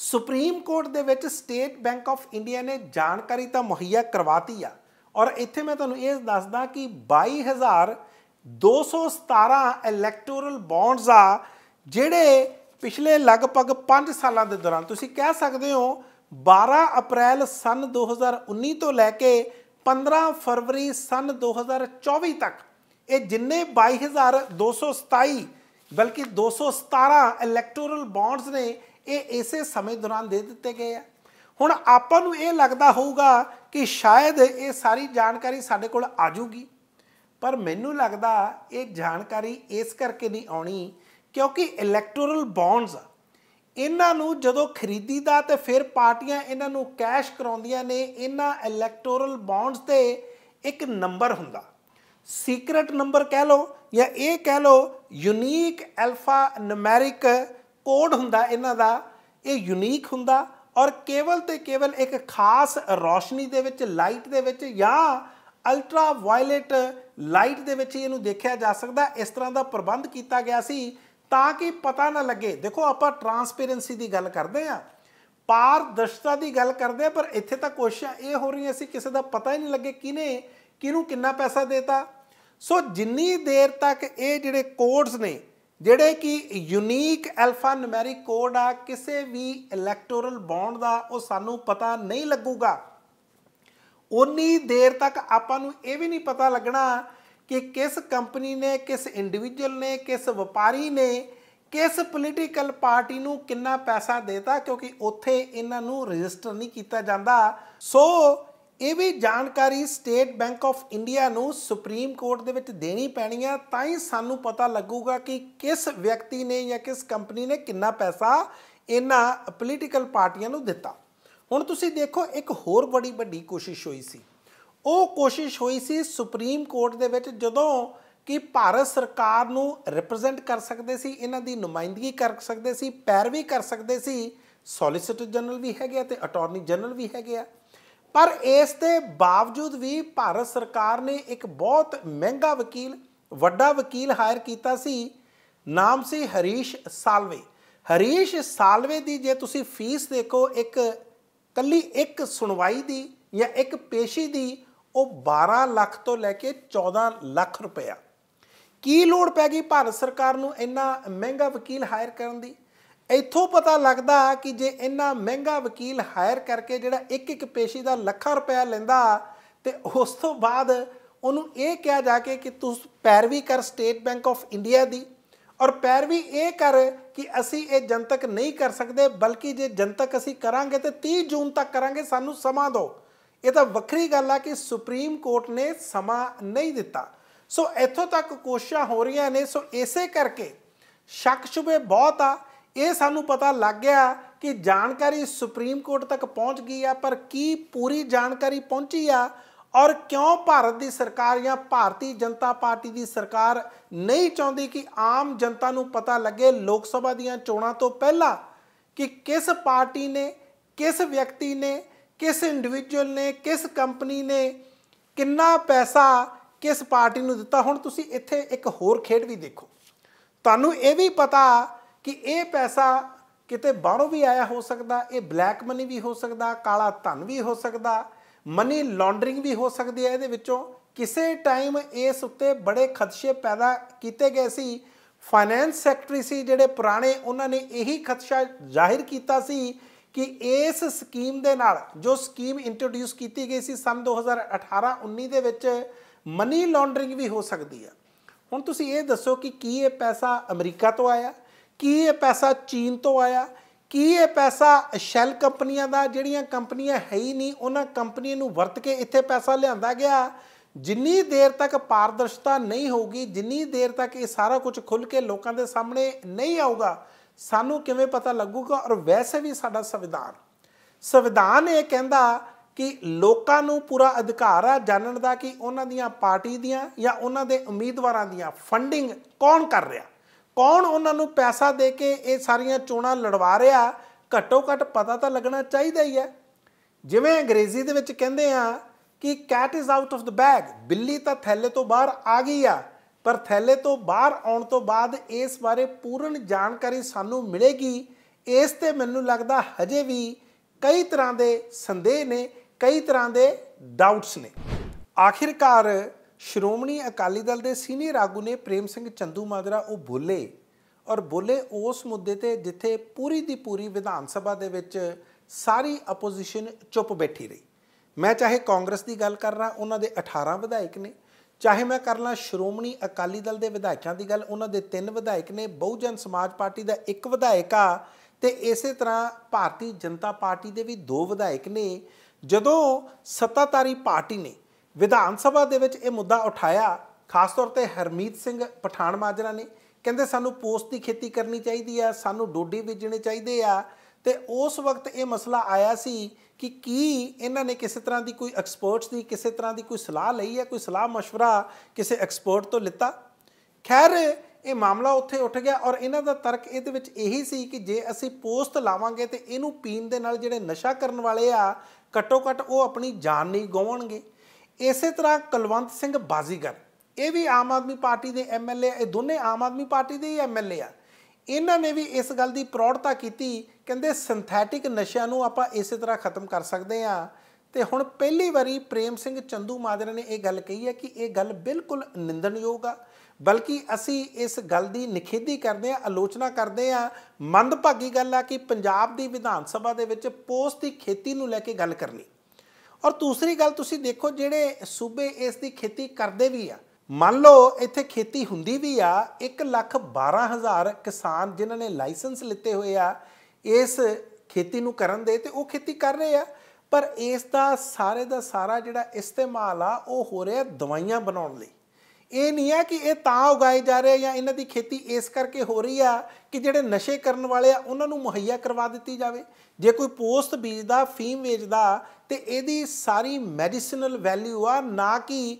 ਸੁਪਰੀਮ ਕੋਰਟ ਦੇ ਵਿੱਚ ਸਟੇਟ ਬੈਂਕ ਆਫ ਇੰਡੀਆ ਨੇ ਜਾਣਕਾਰੀ ਤਾਂ ਮੁਹੱਈਆ ਕਰਵਾਤੀ ਆ ਔਰ ਇੱਥੇ ਮੈਂ ਤੁਹਾਨੂੰ ਇਹ ਦੱਸਦਾ ਕਿ 22217 ਇਲੈਕਟੋਰਲ ਬੌਂਡਸ ਆ ਜਿਹੜੇ ਪਿਛਲੇ ਲਗਭਗ 5 ਸਾਲਾਂ ਦੇ ਦੌਰਾਨ ਤੁਸੀਂ ਕਹਿ ਸਕਦੇ ਹੋ 12 ਅਪ੍ਰੈਲ ਸਨ 2019 ਤੋਂ ਲੈ ਕੇ 15 ਫਰਵਰੀ ਸਨ 2024 ਤੱਕ ਇਹ ਜਿੰਨੇ 22227 ਬਲਕਿ 217 ਇਲੈਕਟੋਰਲ ਬੌਂਡਸ ਨੇ ਇਹ ਇਸੇ ਸਮੇਂ ਦੌਰਾਨ ਦੇ ਦਿੱਤੇ ਗਏ ਆ ਹੁਣ ਆਪਾਂ ਨੂੰ ਇਹ ਲੱਗਦਾ ਹੋਊਗਾ ਕਿ ਸ਼ਾਇਦ ਇਹ ਸਾਰੀ ਜਾਣਕਾਰੀ ਸਾਡੇ ਕੋਲ ਆ ਜੂਗੀ ਪਰ ਮੈਨੂੰ ਲੱਗਦਾ ਇਹ ਜਾਣਕਾਰੀ ਇਸ ਕਰਕੇ ਨਹੀਂ ਆਉਣੀ ਕਿਉਂਕਿ ਇਲੈਕਟੋਰਲ ਬੌਂਡਸ ਇਹਨਾਂ ਨੂੰ ਜਦੋਂ ਖਰੀਦੀਦਾ ਤੇ ਫਿਰ ਪਾਰਟੀਆਂ ਇਹਨਾਂ ਨੂੰ ਕੈਸ਼ ਕਰਾਉਂਦੀਆਂ ਨੇ ਇਹਨਾਂ ਇਲੈਕਟੋਰਲ ਬੌਂਡਸ ਤੇ ਇੱਕ ਨੰਬਰ ਹੁੰਦਾ ਸੀਕ੍ਰੀਟ ਨੰਬਰ ਕਹਿ ਲਓ ਜਾਂ ਇਹ ਕਹਿ ਲਓ ਯੂਨੀਕ ਅਲਫਾ ਨੂਮੈਰਿਕ ਕੋਡ ਹੁੰਦਾ ਇਹਨਾਂ ਦਾ ਇਹ ਯੂਨੀਕ ਹੁੰਦਾ ਔਰ ਕੇਵਲ ਤੇ ਕੇਵਲ ਇੱਕ ਖਾਸ ਰੋਸ਼ਨੀ ਦੇ ਵਿੱਚ ਲਾਈਟ ਦੇ ਵਿੱਚ ਜਾਂ ਅਲਟਰਾ ਵਾਇਲਟ ਲਾਈਟ ਦੇ ਵਿੱਚ ਇਹਨੂੰ ਦੇਖਿਆ ਜਾ ਸਕਦਾ ਇਸ ਤਰ੍ਹਾਂ ਦਾ ਪ੍ਰਬੰਧ ਕੀਤਾ ਗਿਆ ਸੀ ਤਾਂ ਕਿ ਪਤਾ ਨਾ ਲੱਗੇ ਦੇਖੋ ਆਪਾਂ ਟਰਾਂਸਪੇਰੈਂਸੀ ਦੀ ਗੱਲ ਕਰਦੇ ਆ ਪਾਰਦਰਸ਼ਤਾ ਦੀ ਗੱਲ ਕਰਦੇ ਆ ਪਰ ਇੱਥੇ ਤਾਂ ਕੋਸ਼ਿਸ਼ਾਂ ਇਹ ਹੋ ਰਹੀਆਂ ਸੀ ਕਿਸੇ ਦਾ ਪਤਾ ਹੀ ਨਹੀਂ ਲੱਗੇ ਕਿਨੇ ਕਿਹਨੂੰ ਕਿੰਨਾ ਪੈਸਾ ਦੇਤਾ ਸੋ ਜਿੰਨੀ ਦੇਰ ਤੱਕ ਇਹ ਜਿਹੜੇ ਕੋਡਸ ਨੇ ਜਿਹੜੇ ਕਿ ਯੂਨੀਕ ਅਲਫਾ ਨਿਊਮੈਰਿਕ ਕੋਡ ਆ ਕਿਸੇ ਵੀ ਇਲੈਕਟੋਰਲ ਬੌਂਡ ਦਾ ਉਹ ਸਾਨੂੰ ਪਤਾ ਨਹੀਂ ਲੱਗੂਗਾ ਉਨੀ ਦੇਰ ਤੱਕ ਆਪਾਂ ਨੂੰ ਇਹ ਵੀ ਨਹੀਂ ਪਤਾ ਲੱਗਣਾ ਕਿ ਕਿਸ ਕੰਪਨੀ ਨੇ ਕਿਸ ਇੰਡੀਵਿਜੂਅਲ ਨੇ ਕਿਸ ਵਪਾਰੀ ਨੇ ਕਿਸ ਪੋਲੀਟੀਕਲ ਪਾਰਟੀ ਨੂੰ ਕਿੰਨਾ ਪੈਸਾ ਦੇਤਾ ਕਿਉਂਕਿ ਉੱਥੇ ਇਹਨਾਂ ਨੂੰ ਰਜਿਸਟਰ ਨਹੀਂ ਕੀਤਾ ਜਾਂਦਾ ਸੋ ਇਹ ਵੀ ਜਾਣਕਾਰੀ ਸਟੇਟ ਬੈਂਕ ਆਫ ਇੰਡੀਆ ਨੂੰ ਸੁਪਰੀਮ ਕੋਰਟ ਦੇ ਵਿੱਚ ਦੇਣੀ ਪੈਣੀ ਆ ਤਾਂ ਹੀ ਸਾਨੂੰ ਪਤਾ ਲੱਗੂਗਾ ਕਿ ਕਿਸ ਵਿਅਕਤੀ ਨੇ ਜਾਂ ਕਿਸ ਕੰਪਨੀ ਨੇ ਕਿੰਨਾ ਪੈਸਾ ਇਹਨਾਂ ਪੋਲੀਟੀਕਲ ਪਾਰਟੀਆਂ ਨੂੰ ਦਿੱਤਾ ਹੁਣ ਤੁਸੀਂ ਦੇਖੋ ਇੱਕ ਹੋਰ ਬੜੀ ਵੱਡੀ ਕੋਸ਼ਿਸ਼ ਹੋਈ ਸੀ ਉਹ ਕੋਸ਼ਿਸ਼ ਹੋਈ ਸੀ ਸੁਪਰੀਮ ਕੋਰਟ ਦੇ ਵਿੱਚ ਜਦੋਂ ਕਿ ਭਾਰਤ ਸਰਕਾਰ ਨੂੰ ਰਿਪਰੈਜ਼ੈਂਟ ਕਰ ਸਕਦੇ ਸੀ ਇਹਨਾਂ ਦੀ ਨੁਮਾਇੰਦਗੀ ਕਰ ਸਕਦੇ ਸੀ ਪੈਰਵੀ ਕਰ ਸਕਦੇ ਸੀ ਸੋਲਿਸਿਟਰ ਜਨਰਲ ਵੀ ਹੈਗੇ ਤੇ ਅਟਾਰਨੀ ਜਨਰਲ ਵੀ ਹੈਗੇ ਆ ਪਰ ਇਸ ਦੇ ਬਾਵਜੂਦ ਵੀ ਭਾਰਤ ਸਰਕਾਰ ਨੇ ਇੱਕ ਬਹੁਤ ਮਹਿੰਗਾ ਵਕੀਲ ਵੱਡਾ ਵਕੀਲ ਹਾਇਰ ਕੀਤਾ ਸੀ ਨਾਮ ਸੀ ਹਰੀਸ਼ ਸਾਲਵੇ ਹਰੀਸ਼ ਸਾਲਵੇ ਦੀ ਜੇ ਤੁਸੀਂ ਫੀਸ ਦੇਖੋ ਇੱਕ ਕੱਲੀ ਇੱਕ ਸੁਣਵਾਈ ਦੀ ਜਾਂ ਇੱਕ ਪੇਸ਼ੀ ਦੀ ਉਹ 12 ਲੱਖ ਤੋਂ ਲੈ ਕੇ 14 ਲੱਖ ਰੁਪਇਆ ਕੀ ਲੋੜ ਪੈ ਗਈ ਭਾਰਤ ਸਰਕਾਰ ਨੂੰ ਇੰਨਾ ਮਹਿੰਗਾ ਵਕੀਲ ਹਾਇਰ ਕਰਨ ਦੀ ਇੱਥੋਂ ਪਤਾ ਲੱਗਦਾ ਕਿ ਜੇ ਇੰਨਾ ਮਹਿੰਗਾ ਵਕੀਲ ਹਾਇਰ ਕਰਕੇ ਜਿਹੜਾ ਇੱਕ ਇੱਕ ਪੇਸ਼ੀ ਦਾ ਲੱਖਾਂ ਰੁਪਇਆ ਲੈਂਦਾ ਤੇ ਉਸ ਤੋਂ ਬਾਅਦ ਉਹਨੂੰ ਇਹ ਕਿਹਾ ਜਾ ਕੇ ਕਿ ਤੂੰ ਪੈਰਵੀ ਕਰ ਸਟੇਟ ਬੈਂਕ ਆਫ ਇੰਡੀਆ ਦੀ ਔਰ ਪੈਰਵੀ ਇਹ ਕਰ ਕਿ ਅਸੀਂ ਇਹ ਜਨਤਕ ਨਹੀਂ ਕਰ ਸਕਦੇ ਬਲਕਿ ਜੇ ਜਨਤਕ ਅਸੀਂ ਕਰਾਂਗੇ ਤੇ 30 ਜੂਨ ਤੱਕ ਕਰਾਂਗੇ ਸਾਨੂੰ ਸਮਾਂ ਦਿਓ ਇਹ ਤਾਂ ਵੱਖਰੀ ਗੱਲ ਆ ਕਿ ਸੁਪਰੀਮ ਕੋਰਟ ਨੇ ਸਮਾਂ ਨਹੀਂ ਦਿੱਤਾ ਸੋ ਇੱਥੋਂ ਤੱਕ ਕੋਸ਼ਿਸ਼ਾਂ ਹੋ ਰਹੀਆਂ ਨੇ ਸੋ ਇਸੇ ਕਰਕੇ ਸ਼ੱਕ ਸ਼ੁਬੇ ਬਹੁਤ ਆ ਇਹ ਸਾਨੂੰ ਪਤਾ ਲੱਗ ਗਿਆ ਕਿ ਜਾਣਕਾਰੀ ਸੁਪਰੀਮ ਕੋਰਟ ਤੱਕ ਪਹੁੰਚ ਗਈ ਆ ਪਰ ਕੀ ਪੂਰੀ ਜਾਣਕਾਰੀ ਪਹੁੰਚੀ ਆ ਔਰ ਕਿਉਂ ਭਾਰਤ ਦੀ ਸਰਕਾਰ ਜਾਂ ਭਾਰਤੀ ਜਨਤਾ ਪਾਰਟੀ ਦੀ ਸਰਕਾਰ ਨਹੀਂ ਚਾਹੁੰਦੀ ਕਿ ਆਮ ਜਨਤਾ ਨੂੰ ਪਤਾ ਲੱਗੇ ਲੋਕ ਸਭਾ ਦੀਆਂ ਚੋਣਾਂ ਤੋਂ ਪਹਿਲਾਂ ਕਿ ਕਿਸ ਪਾਰਟੀ ਨੇ ਕਿਸ ਵਿਅਕਤੀ ਨੇ ਕਿਸ ਇੰਡੀਵਿਜੂਅਲ ਨੇ ਕਿਸ ਕੰਪਨੀ ਨੇ ਕਿੰਨਾ ਪੈਸਾ ਕਿਸ ਪਾਰਟੀ ਨੂੰ ਦਿੱਤਾ ਹੁਣ ਤੁਸੀਂ ਇੱਥੇ ਇੱਕ ਹੋਰ ਖੇਡ ਵੀ ਦੇਖੋ ਤੁਹਾਨੂੰ ਇਹ ਵੀ ਪਤਾ ਕਿ ਇਹ ਪੈਸਾ ਕਿਤੇ ਬਾਹਰੋਂ ਵੀ ਆਇਆ ਹੋ ਸਕਦਾ ਇਹ ਬਲੈਕ ਮਨੀ ਵੀ ਹੋ ਸਕਦਾ ਕਾਲਾ ਧਨ ਵੀ ਹੋ ਸਕਦਾ ਮਨੀ ਲਾਂਡਰਿੰਗ ਵੀ ਹੋ ਸਕਦੀ ਹੈ ਇਹਦੇ ਵਿੱਚੋਂ ਕਿਸੇ ਟਾਈਮ ਇਸ ਉੱਤੇ ਬੜੇ ਖਦਸ਼ੇ ਪੈਦਾ ਕੀਤੇ ਗਏ ਸੀ ਫਾਈਨੈਂਸ ਸੈਕਟਰੀ ਸੀ ਜਿਹੜੇ ਪੁਰਾਣੇ ਉਹਨਾਂ ਨੇ ਇਹੀ ਖਦਸ਼ਾ ਜ਼ਾਹਿਰ ਕੀਤਾ ਸੀ ਕਿ ਇਸ ਸਕੀਮ ਦੇ ਨਾਲ ਜੋ ਸਕੀਮ ਇੰਟਰੋਡਿਊਸ ਕੀਤੀ ਗਈ ਸੀ ਸਨ 2018-19 ਦੇ ਵਿੱਚ ਮਨੀ ਲਾਂਡਰਿੰਗ ਵੀ ਹੋ ਸਕਦੀ ਹੈ ਹੁਣ ਤੁਸੀਂ ਇਹ ਦੱਸੋ ਕਿ ਕੀ ਇਹ ਪੈਸਾ ਅਮਰੀਕਾ ਤੋਂ ਆਇਆ ਕੀ ਇਹ ਪੈਸਾ ਚੀਨ ਤੋਂ ਆਇਆ ਕੀ ਇਹ ਪੈਸਾ ਸ਼ੈਲ ਕੰਪਨੀਆਂ ਦਾ ਜਿਹੜੀਆਂ ਕੰਪਨੀਆਂ ਹੈ ਹੀ ਨਹੀਂ ਉਹਨਾਂ ਕੰਪਨੀਆਂ ਨੂੰ ਵਰਤ ਕੇ ਇੱਥੇ ਪੈਸਾ ਲਿਆਂਦਾ ਗਿਆ ਜਿੰਨੀ ਦੇਰ ਤੱਕ ਪਾਰਦਰਸ਼ਤਾ ਨਹੀਂ ਹੋਊਗੀ ਜਿੰਨੀ ਦੇਰ ਤੱਕ ਇਹ ਸਾਰਾ ਕੁਝ ਖੁੱਲ ਕੇ ਲੋਕਾਂ ਦੇ ਸਾਹਮਣੇ ਨਹੀਂ ਆਊਗਾ ਸਾਨੂੰ ਕਿਵੇਂ ਪਤਾ ਲੱਗੂਗਾ ਔਰ ਵੈਸੇ ਵੀ ਸਾਡਾ ਸੰਵਿਧਾਨ ਸੰਵਿਧਾਨ ਇਹ ਕਹਿੰਦਾ ਕਿ ਲੋਕਾਂ ਨੂੰ ਪੂਰਾ ਅਧਿਕਾਰ ਆ ਜਾਣਨ ਦਾ ਕਿ ਉਹਨਾਂ ਦੀਆਂ ਪਾਰਟੀ ਦੀਆਂ ਜਾਂ ਉਹਨਾਂ ਦੇ ਉਮੀਦਵਾਰਾਂ ਦੀਆਂ ਫੰਡਿੰਗ ਕੌਣ ਕਰ ਰਿਹਾ ਕੌਣ ਉਹਨਾਂ ਨੂੰ ਪੈਸਾ ਦੇ ਕੇ ਇਹ ਸਾਰੀਆਂ ਚੋਣਾਂ ਲੜਵਾ ਰਿਹਾ ਘੱਟੋ ਘੱਟ ਪਤਾ ਤਾਂ ਲੱਗਣਾ ਚਾਹੀਦਾ ਹੀ ਹੈ ਜਿਵੇਂ ਅੰਗਰੇਜ਼ੀ ਦੇ ਵਿੱਚ ਕਹਿੰਦੇ ਆ ਕਿ cat is out of the bag ਬਿੱਲੀ ਤਾਂ ਥੈਲੇ ਤੋਂ ਬਾਹਰ ਆ ਗਈ ਆ ਪਰ ਥੈਲੇ ਤੋਂ ਬਾਹਰ ਆਉਣ ਤੋਂ ਬਾਅਦ ਇਸ ਬਾਰੇ ਪੂਰਨ ਜਾਣਕਾਰੀ ਸਾਨੂੰ ਮਿਲੇਗੀ ਇਸ ਤੇ ਮੈਨੂੰ ਲੱਗਦਾ ਹਜੇ ਵੀ ਕਈ ਤਰ੍ਹਾਂ ਦੇ ਸੰਦੇਹ ਨੇ ਕਈ ਤਰ੍ਹਾਂ ਦੇ ਡਾਊਟਸ ਨੇ ਆਖਿਰਕਾਰ ਸ਼੍ਰੋਮਣੀ ਅਕਾਲੀ ਦਲ ਦੇ ਸੀਨੀਅਰ ਆਗੂ ਨੇ ਪ੍ਰੇਮ ਸਿੰਘ ਚੰਦੂ ਮਾਜਰਾ ਉਹ ਬੋਲੇ ਔਰ ਬੋਲੇ ਉਸ ਮੁੱਦੇ ਤੇ ਜਿੱਥੇ ਪੂਰੀ ਦੀ ਪੂਰੀ ਵਿਧਾਨ ਸਭਾ ਦੇ ਵਿੱਚ ਸਾਰੀ ਆਪੋਜੀਸ਼ਨ ਚੁੱਪ ਬੈਠੀ ਰਹੀ ਮੈਂ ਚਾਹੇ ਕਾਂਗਰਸ ਦੀ ਗੱਲ ਕਰ ਰਹਾ ਉਹਨਾਂ ਦੇ 18 ਵਿਧਾਇਕ ਨੇ ਚਾਹੇ ਮੈਂ ਕਰ ਲਾਂ ਸ਼੍ਰੋਮਣੀ ਅਕਾਲੀ ਦਲ ਦੇ ਵਿਧਾਇਕਾਂ ਦੀ ਗੱਲ ਉਹਨਾਂ ਦੇ ਤਿੰਨ ਵਿਧਾਇਕ ਨੇ ਬਹੁਜਨ ਸਮਾਜ ਪਾਰਟੀ ਦਾ ਇੱਕ ਵਿਧਾਇਕ ਆ ਤੇ ਇਸੇ ਤਰ੍ਹਾਂ ਭਾਰਤੀ ਜਨਤਾ ਪਾਰਟੀ ਦੇ ਵੀ ਦੋ ਵਿਧਾਇਕ ਨੇ ਜਦੋਂ ਸੱਤਾਧਾਰੀ ਪਾਰਟੀ ਨੇ ਵਿਧਾਨ ਸਭਾ ਦੇ ਵਿੱਚ ਇਹ ਮੁੱਦਾ ਉਠਾਇਆ ਖਾਸ ਤੌਰ ਤੇ ਹਰਮੀਤ ਸਿੰਘ ਪਠਾਨ ਮਾਜਰਾ ਨੇ ਕਹਿੰਦੇ ਸਾਨੂੰ ਪੋਸਟ ਦੀ ਖੇਤੀ ਕਰਨੀ ਚਾਹੀਦੀ ਆ ਸਾਨੂੰ ਡੋਡੀ ਬੀਜਣੇ ਚਾਹੀਦੇ ਆ ਤੇ ਉਸ ਵਕਤ ਇਹ ਮਸਲਾ ਆਇਆ ਸੀ ਕਿ ਕੀ ਇਹਨਾਂ ਨੇ ਕਿਸੇ ਤਰ੍ਹਾਂ ਦੀ ਕੋਈ ਐਕਸਪਰਟਸ ਦੀ ਕਿਸੇ ਤਰ੍ਹਾਂ ਦੀ ਕੋਈ ਸਲਾਹ ਲਈ ਹੈ ਕੋਈ ਸਲਾਹ مشورہ ਕਿਸੇ ਐਕਸਪਰਟ ਤੋਂ ਲਿੱਤਾ ਖੈਰ ਇਹ ਮਾਮਲਾ ਉੱਥੇ ਉੱਠ ਗਿਆ ਔਰ ਇਹਨਾਂ ਦਾ ਤਰਕ ਇਹਦੇ ਵਿੱਚ ਇਹੀ ਸੀ ਕਿ ਜੇ ਅਸੀਂ ਪੋਸਟ ਲਾਵਾਂਗੇ ਤੇ ਇਹਨੂੰ ਪੀਣ ਦੇ ਨਾਲ ਜਿਹੜੇ ਨਸ਼ਾ ਕਰਨ ਵਾਲੇ ਆ ਘੱਟੋ ਘੱਟ ਉਹ ਆਪਣੀ ਜਾਨ ਨਹੀਂ ਗਵਾਉਣਗੇ ਇਸੇ ਤਰ੍ਹਾਂ ਕੁਲਵੰਤ ਸਿੰਘ ਬਾਜ਼ੀਗਰ ਇਹ ਵੀ ਆਮ ਆਦਮੀ ਪਾਰਟੀ ਦੇ ਐਮਐਲਏ ਇਹ ਦੋਨੇ ਆਮ ਆਦਮੀ ਪਾਰਟੀ ਦੇ ਹੀ ਐਮਐਲਏ ਆ ਇਹਨਾਂ ਨੇ ਵੀ ਇਸ ਗੱਲ ਦੀ ਪ੍ਰੌੜਤਾ ਕੀਤੀ ਕਹਿੰਦੇ ਸਿੰਥੈਟਿਕ ਨਸ਼ਿਆਂ ਨੂੰ ਆਪਾਂ ਇਸੇ ਤਰ੍ਹਾਂ ਖਤਮ ਕਰ ਸਕਦੇ ਆ ਤੇ ਹੁਣ ਪਹਿਲੀ ਵਾਰੀ ਪ੍ਰੇਮ ਸਿੰਘ ਚੰਦੂ ਮਾਦਰ ਨੇ ਇਹ ਗੱਲ ਕਹੀ ਹੈ ਕਿ ਇਹ ਗੱਲ ਬਿਲਕੁਲ ਨਿੰਦਣਯੋਗ ਆ ਬਲਕਿ ਅਸੀਂ ਇਸ ਗੱਲ ਦੀ ਨਿਖੇਧੀ ਕਰਦੇ ਆ ਆਲੋਚਨਾ ਕਰਦੇ ਆ ਮੰਦਭਾਗੀ ਗੱਲ ਆ ਕਿ ਪੰਜਾਬ ਦੀ ਵਿਧਾਨ ਸਭਾ ਦੇ ਵਿੱਚ ਪੋਸਟ ਦੀ ਖੇਤੀ ਨੂੰ ਲੈ ਕੇ ਗੱਲ ਕਰਨੀ ਔਰ ਦੂਸਰੀ ਗੱਲ ਤੁਸੀਂ ਦੇਖੋ ਜਿਹੜੇ ਸੂਬੇ ਇਸ ਦੀ ਖੇਤੀ ਕਰਦੇ ਵੀ ਆ ਮੰਨ ਲਓ ਇੱਥੇ ਖੇਤੀ ਹੁੰਦੀ ਵੀ ਆ 1 ਲੱਖ 12 ਹਜ਼ਾਰ ਕਿਸਾਨ ਜਿਨ੍ਹਾਂ ਨੇ ਲਾਇਸੈਂਸ ਲਿੱਤੇ ਹੋਏ ਆ ਇਸ ਖੇਤੀ ਨੂੰ ਕਰਨ ਦੇ ਤੇ ਉਹ ਖੇਤੀ ਕਰ ਰਹੇ ਆ ਪਰ ਇਸ ਦਾ ਸਾਰੇ ਦਾ ਸਾਰਾ ਜਿਹੜਾ ਇਸਤੇਮਾਲ ਆ ਉਹ ਹੋ ਰਿਹਾ ਦਵਾਈਆਂ ਬਣਾਉਣ ਲਈ ਇਹ ਨਹੀਂ ਆ ਕਿ ਇਹ ਤਾਂ ਉਗਾਏ ਜਾ ਰਹੇ ਜਾਂ ਇਹਨਾਂ ਦੀ ਖੇਤੀ ਇਸ ਕਰਕੇ ਹੋ ਰਹੀ ਆ ਕਿ ਜਿਹੜੇ ਨਸ਼ੇ ਕਰਨ ਵਾਲੇ ਆ ਉਹਨਾਂ ਨੂੰ ਮੁਹੱਈਆ ਕਰਵਾ ਦਿੱਤੀ ਜਾਵੇ ਜੇ ਕੋਈ ਪੋਸਟ ਬੀਜਦਾ ਫੀਮ ਵੇਚਦਾ ਤੇ ਇਹਦੀ ਸਾਰੀ ਮੈਡੀਸਿਨਲ ਵੈਲਿਊ ਆ ਨਾ ਕਿ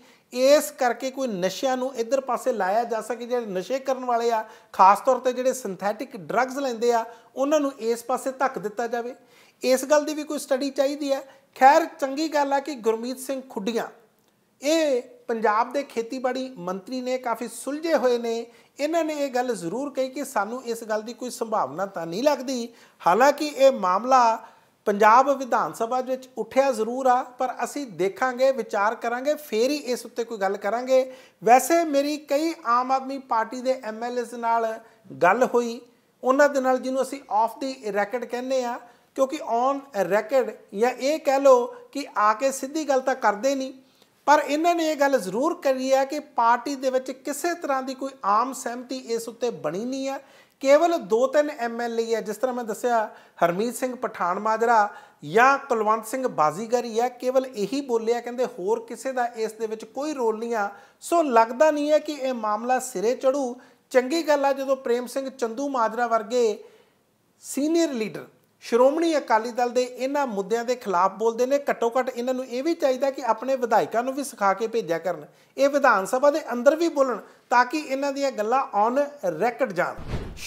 ਇਸ ਕਰਕੇ ਕੋਈ ਨਸ਼ਿਆਂ ਨੂੰ ਇਧਰ ਪਾਸੇ ਲਾਇਆ ਜਾ ਸਕੇ ਜਿਹੜੇ ਨਸ਼ੇ ਕਰਨ ਵਾਲੇ ਆ ਖਾਸ ਤੌਰ ਤੇ ਜਿਹੜੇ ਸਿੰਥੈਟਿਕ ਡਰੱਗਸ ਲੈਂਦੇ ਆ ਉਹਨਾਂ ਨੂੰ ਇਸ ਪਾਸੇ ਧੱਕ ਦਿੱਤਾ ਜਾਵੇ ਇਸ ਗੱਲ ਦੀ ਵੀ ਕੋਈ ਸਟੱਡੀ ਚਾਹੀਦੀ ਆ ਖੈਰ ਚੰਗੀ ਗੱਲ ਆ ਕਿ ਗੁਰਮੀਤ ਸਿੰਘ ਖੁੱਡੀਆਂ ਇਹ ਪੰਜਾਬ ਦੇ ਖੇਤੀਬਾੜੀ ਮੰਤਰੀ ਨੇ ਕਾਫੀ ਸੁਲਝੇ ਹੋਏ ਨੇ ਇਹਨਾਂ ਨੇ ਇਹ ਗੱਲ ਜ਼ਰੂਰ ਕਹੀ ਕਿ ਸਾਨੂੰ ਇਸ ਗੱਲ ਦੀ ਕੋਈ ਸੰਭਾਵਨਾ ਤਾਂ ਨਹੀਂ ਲੱਗਦੀ ਹਾਲਾਂਕਿ ਇਹ ਮਾਮਲਾ ਪੰਜਾਬ ਵਿਧਾਨ ਸਭਾ ਵਿੱਚ ਉੱਠਿਆ ਜ਼ਰੂਰ ਆ ਪਰ ਅਸੀਂ ਦੇਖਾਂਗੇ ਵਿਚਾਰ ਕਰਾਂਗੇ ਫੇਰ ਹੀ ਇਸ ਉੱਤੇ ਕੋਈ ਗੱਲ ਕਰਾਂਗੇ ਵੈਸੇ ਮੇਰੀ ਕਈ ਆਮ ਆਦਮੀ ਪਾਰਟੀ ਦੇ ਐਮਐਲਏਸ ਨਾਲ ਗੱਲ ਹੋਈ ਉਹਨਾਂ ਦੇ ਨਾਲ ਜਿਹਨੂੰ ਅਸੀਂ ਆਫ ਦੀ ਰੈਕਡ ਕਹਿੰਦੇ ਆ ਕਿਉਂਕਿ ਔਨ ਰੈਕਡ ਜਾਂ ਇਹ ਕਹਿ ਲੋ ਕਿ ਆ ਕੇ ਸਿੱਧੀ ਗੱਲ ਤਾਂ ਕਰਦੇ ਨਹੀਂ ਪਰ ਇਹਨਾਂ ਨੇ ਇਹ ਗੱਲ ਜ਼ਰੂਰ ਕਰੀ ਹੈ ਕਿ ਪਾਰਟੀ ਦੇ ਵਿੱਚ ਕਿਸੇ ਤਰ੍ਹਾਂ ਦੀ ਕੋਈ ਆਮ ਸਹਿਮਤੀ ਇਸ ਉੱਤੇ ਬਣੀ ਨਹੀਂ ਹੈ ਕੇਵਲ 2-3 ਐਮਐਲਏ ਹੈ ਜਿਸ ਤਰ੍ਹਾਂ ਮੈਂ ਦੱਸਿਆ ਹਰਮੀਤ ਸਿੰਘ ਪਠਾਨ ਮਾਜਰਾ ਜਾਂ ਕੁਲਵੰਤ ਸਿੰਘ ਬਾਜ਼ੀਗਰ ਹੀ ਹੈ ਕੇਵਲ ਇਹੀ ਬੋਲਿਆ ਕਹਿੰਦੇ ਹੋਰ ਕਿਸੇ ਦਾ ਇਸ ਦੇ ਵਿੱਚ ਕੋਈ ਰੋਲ ਨਹੀਂ ਆ ਸੋ ਲੱਗਦਾ ਨਹੀਂ ਹੈ ਕਿ ਇਹ ਮਾਮਲਾ ਸਿਰੇ ਚੜੂ ਚੰਗੀ ਗੱਲ ਆ ਜਦੋਂ ਪ੍ਰੇਮ ਸਿੰਘ ਚੰਦੂ ਮਾਜਰਾ ਵਰਗੇ ਸੀਨੀਅਰ ਲੀਡਰ ਸ਼੍ਰੋਮਣੀ ਅਕਾਲੀ ਦਲ ਦੇ ਇਹਨਾਂ ਮੁੱਦਿਆਂ ਦੇ ਖਿਲਾਫ ਬੋਲਦੇ ਨੇ ਘੱਟੋ ਘੱਟ ਇਹਨਾਂ ਨੂੰ ਇਹ ਵੀ ਚਾਹੀਦਾ ਕਿ ਆਪਣੇ ਵਿਧਾਇਕਾਂ ਨੂੰ ਵੀ ਸਿਖਾ ਕੇ ਭੇਜਿਆ ਕਰਨ ਇਹ ਵਿਧਾਨ ਸਭਾ ਦੇ ਅੰਦਰ ਵੀ ਬੋਲਣ ਤਾਂ ਕਿ ਇਹਨਾਂ ਦੀਆਂ ਗੱਲਾਂ ਔਨ ਰੈਕਡ ਜਾਣ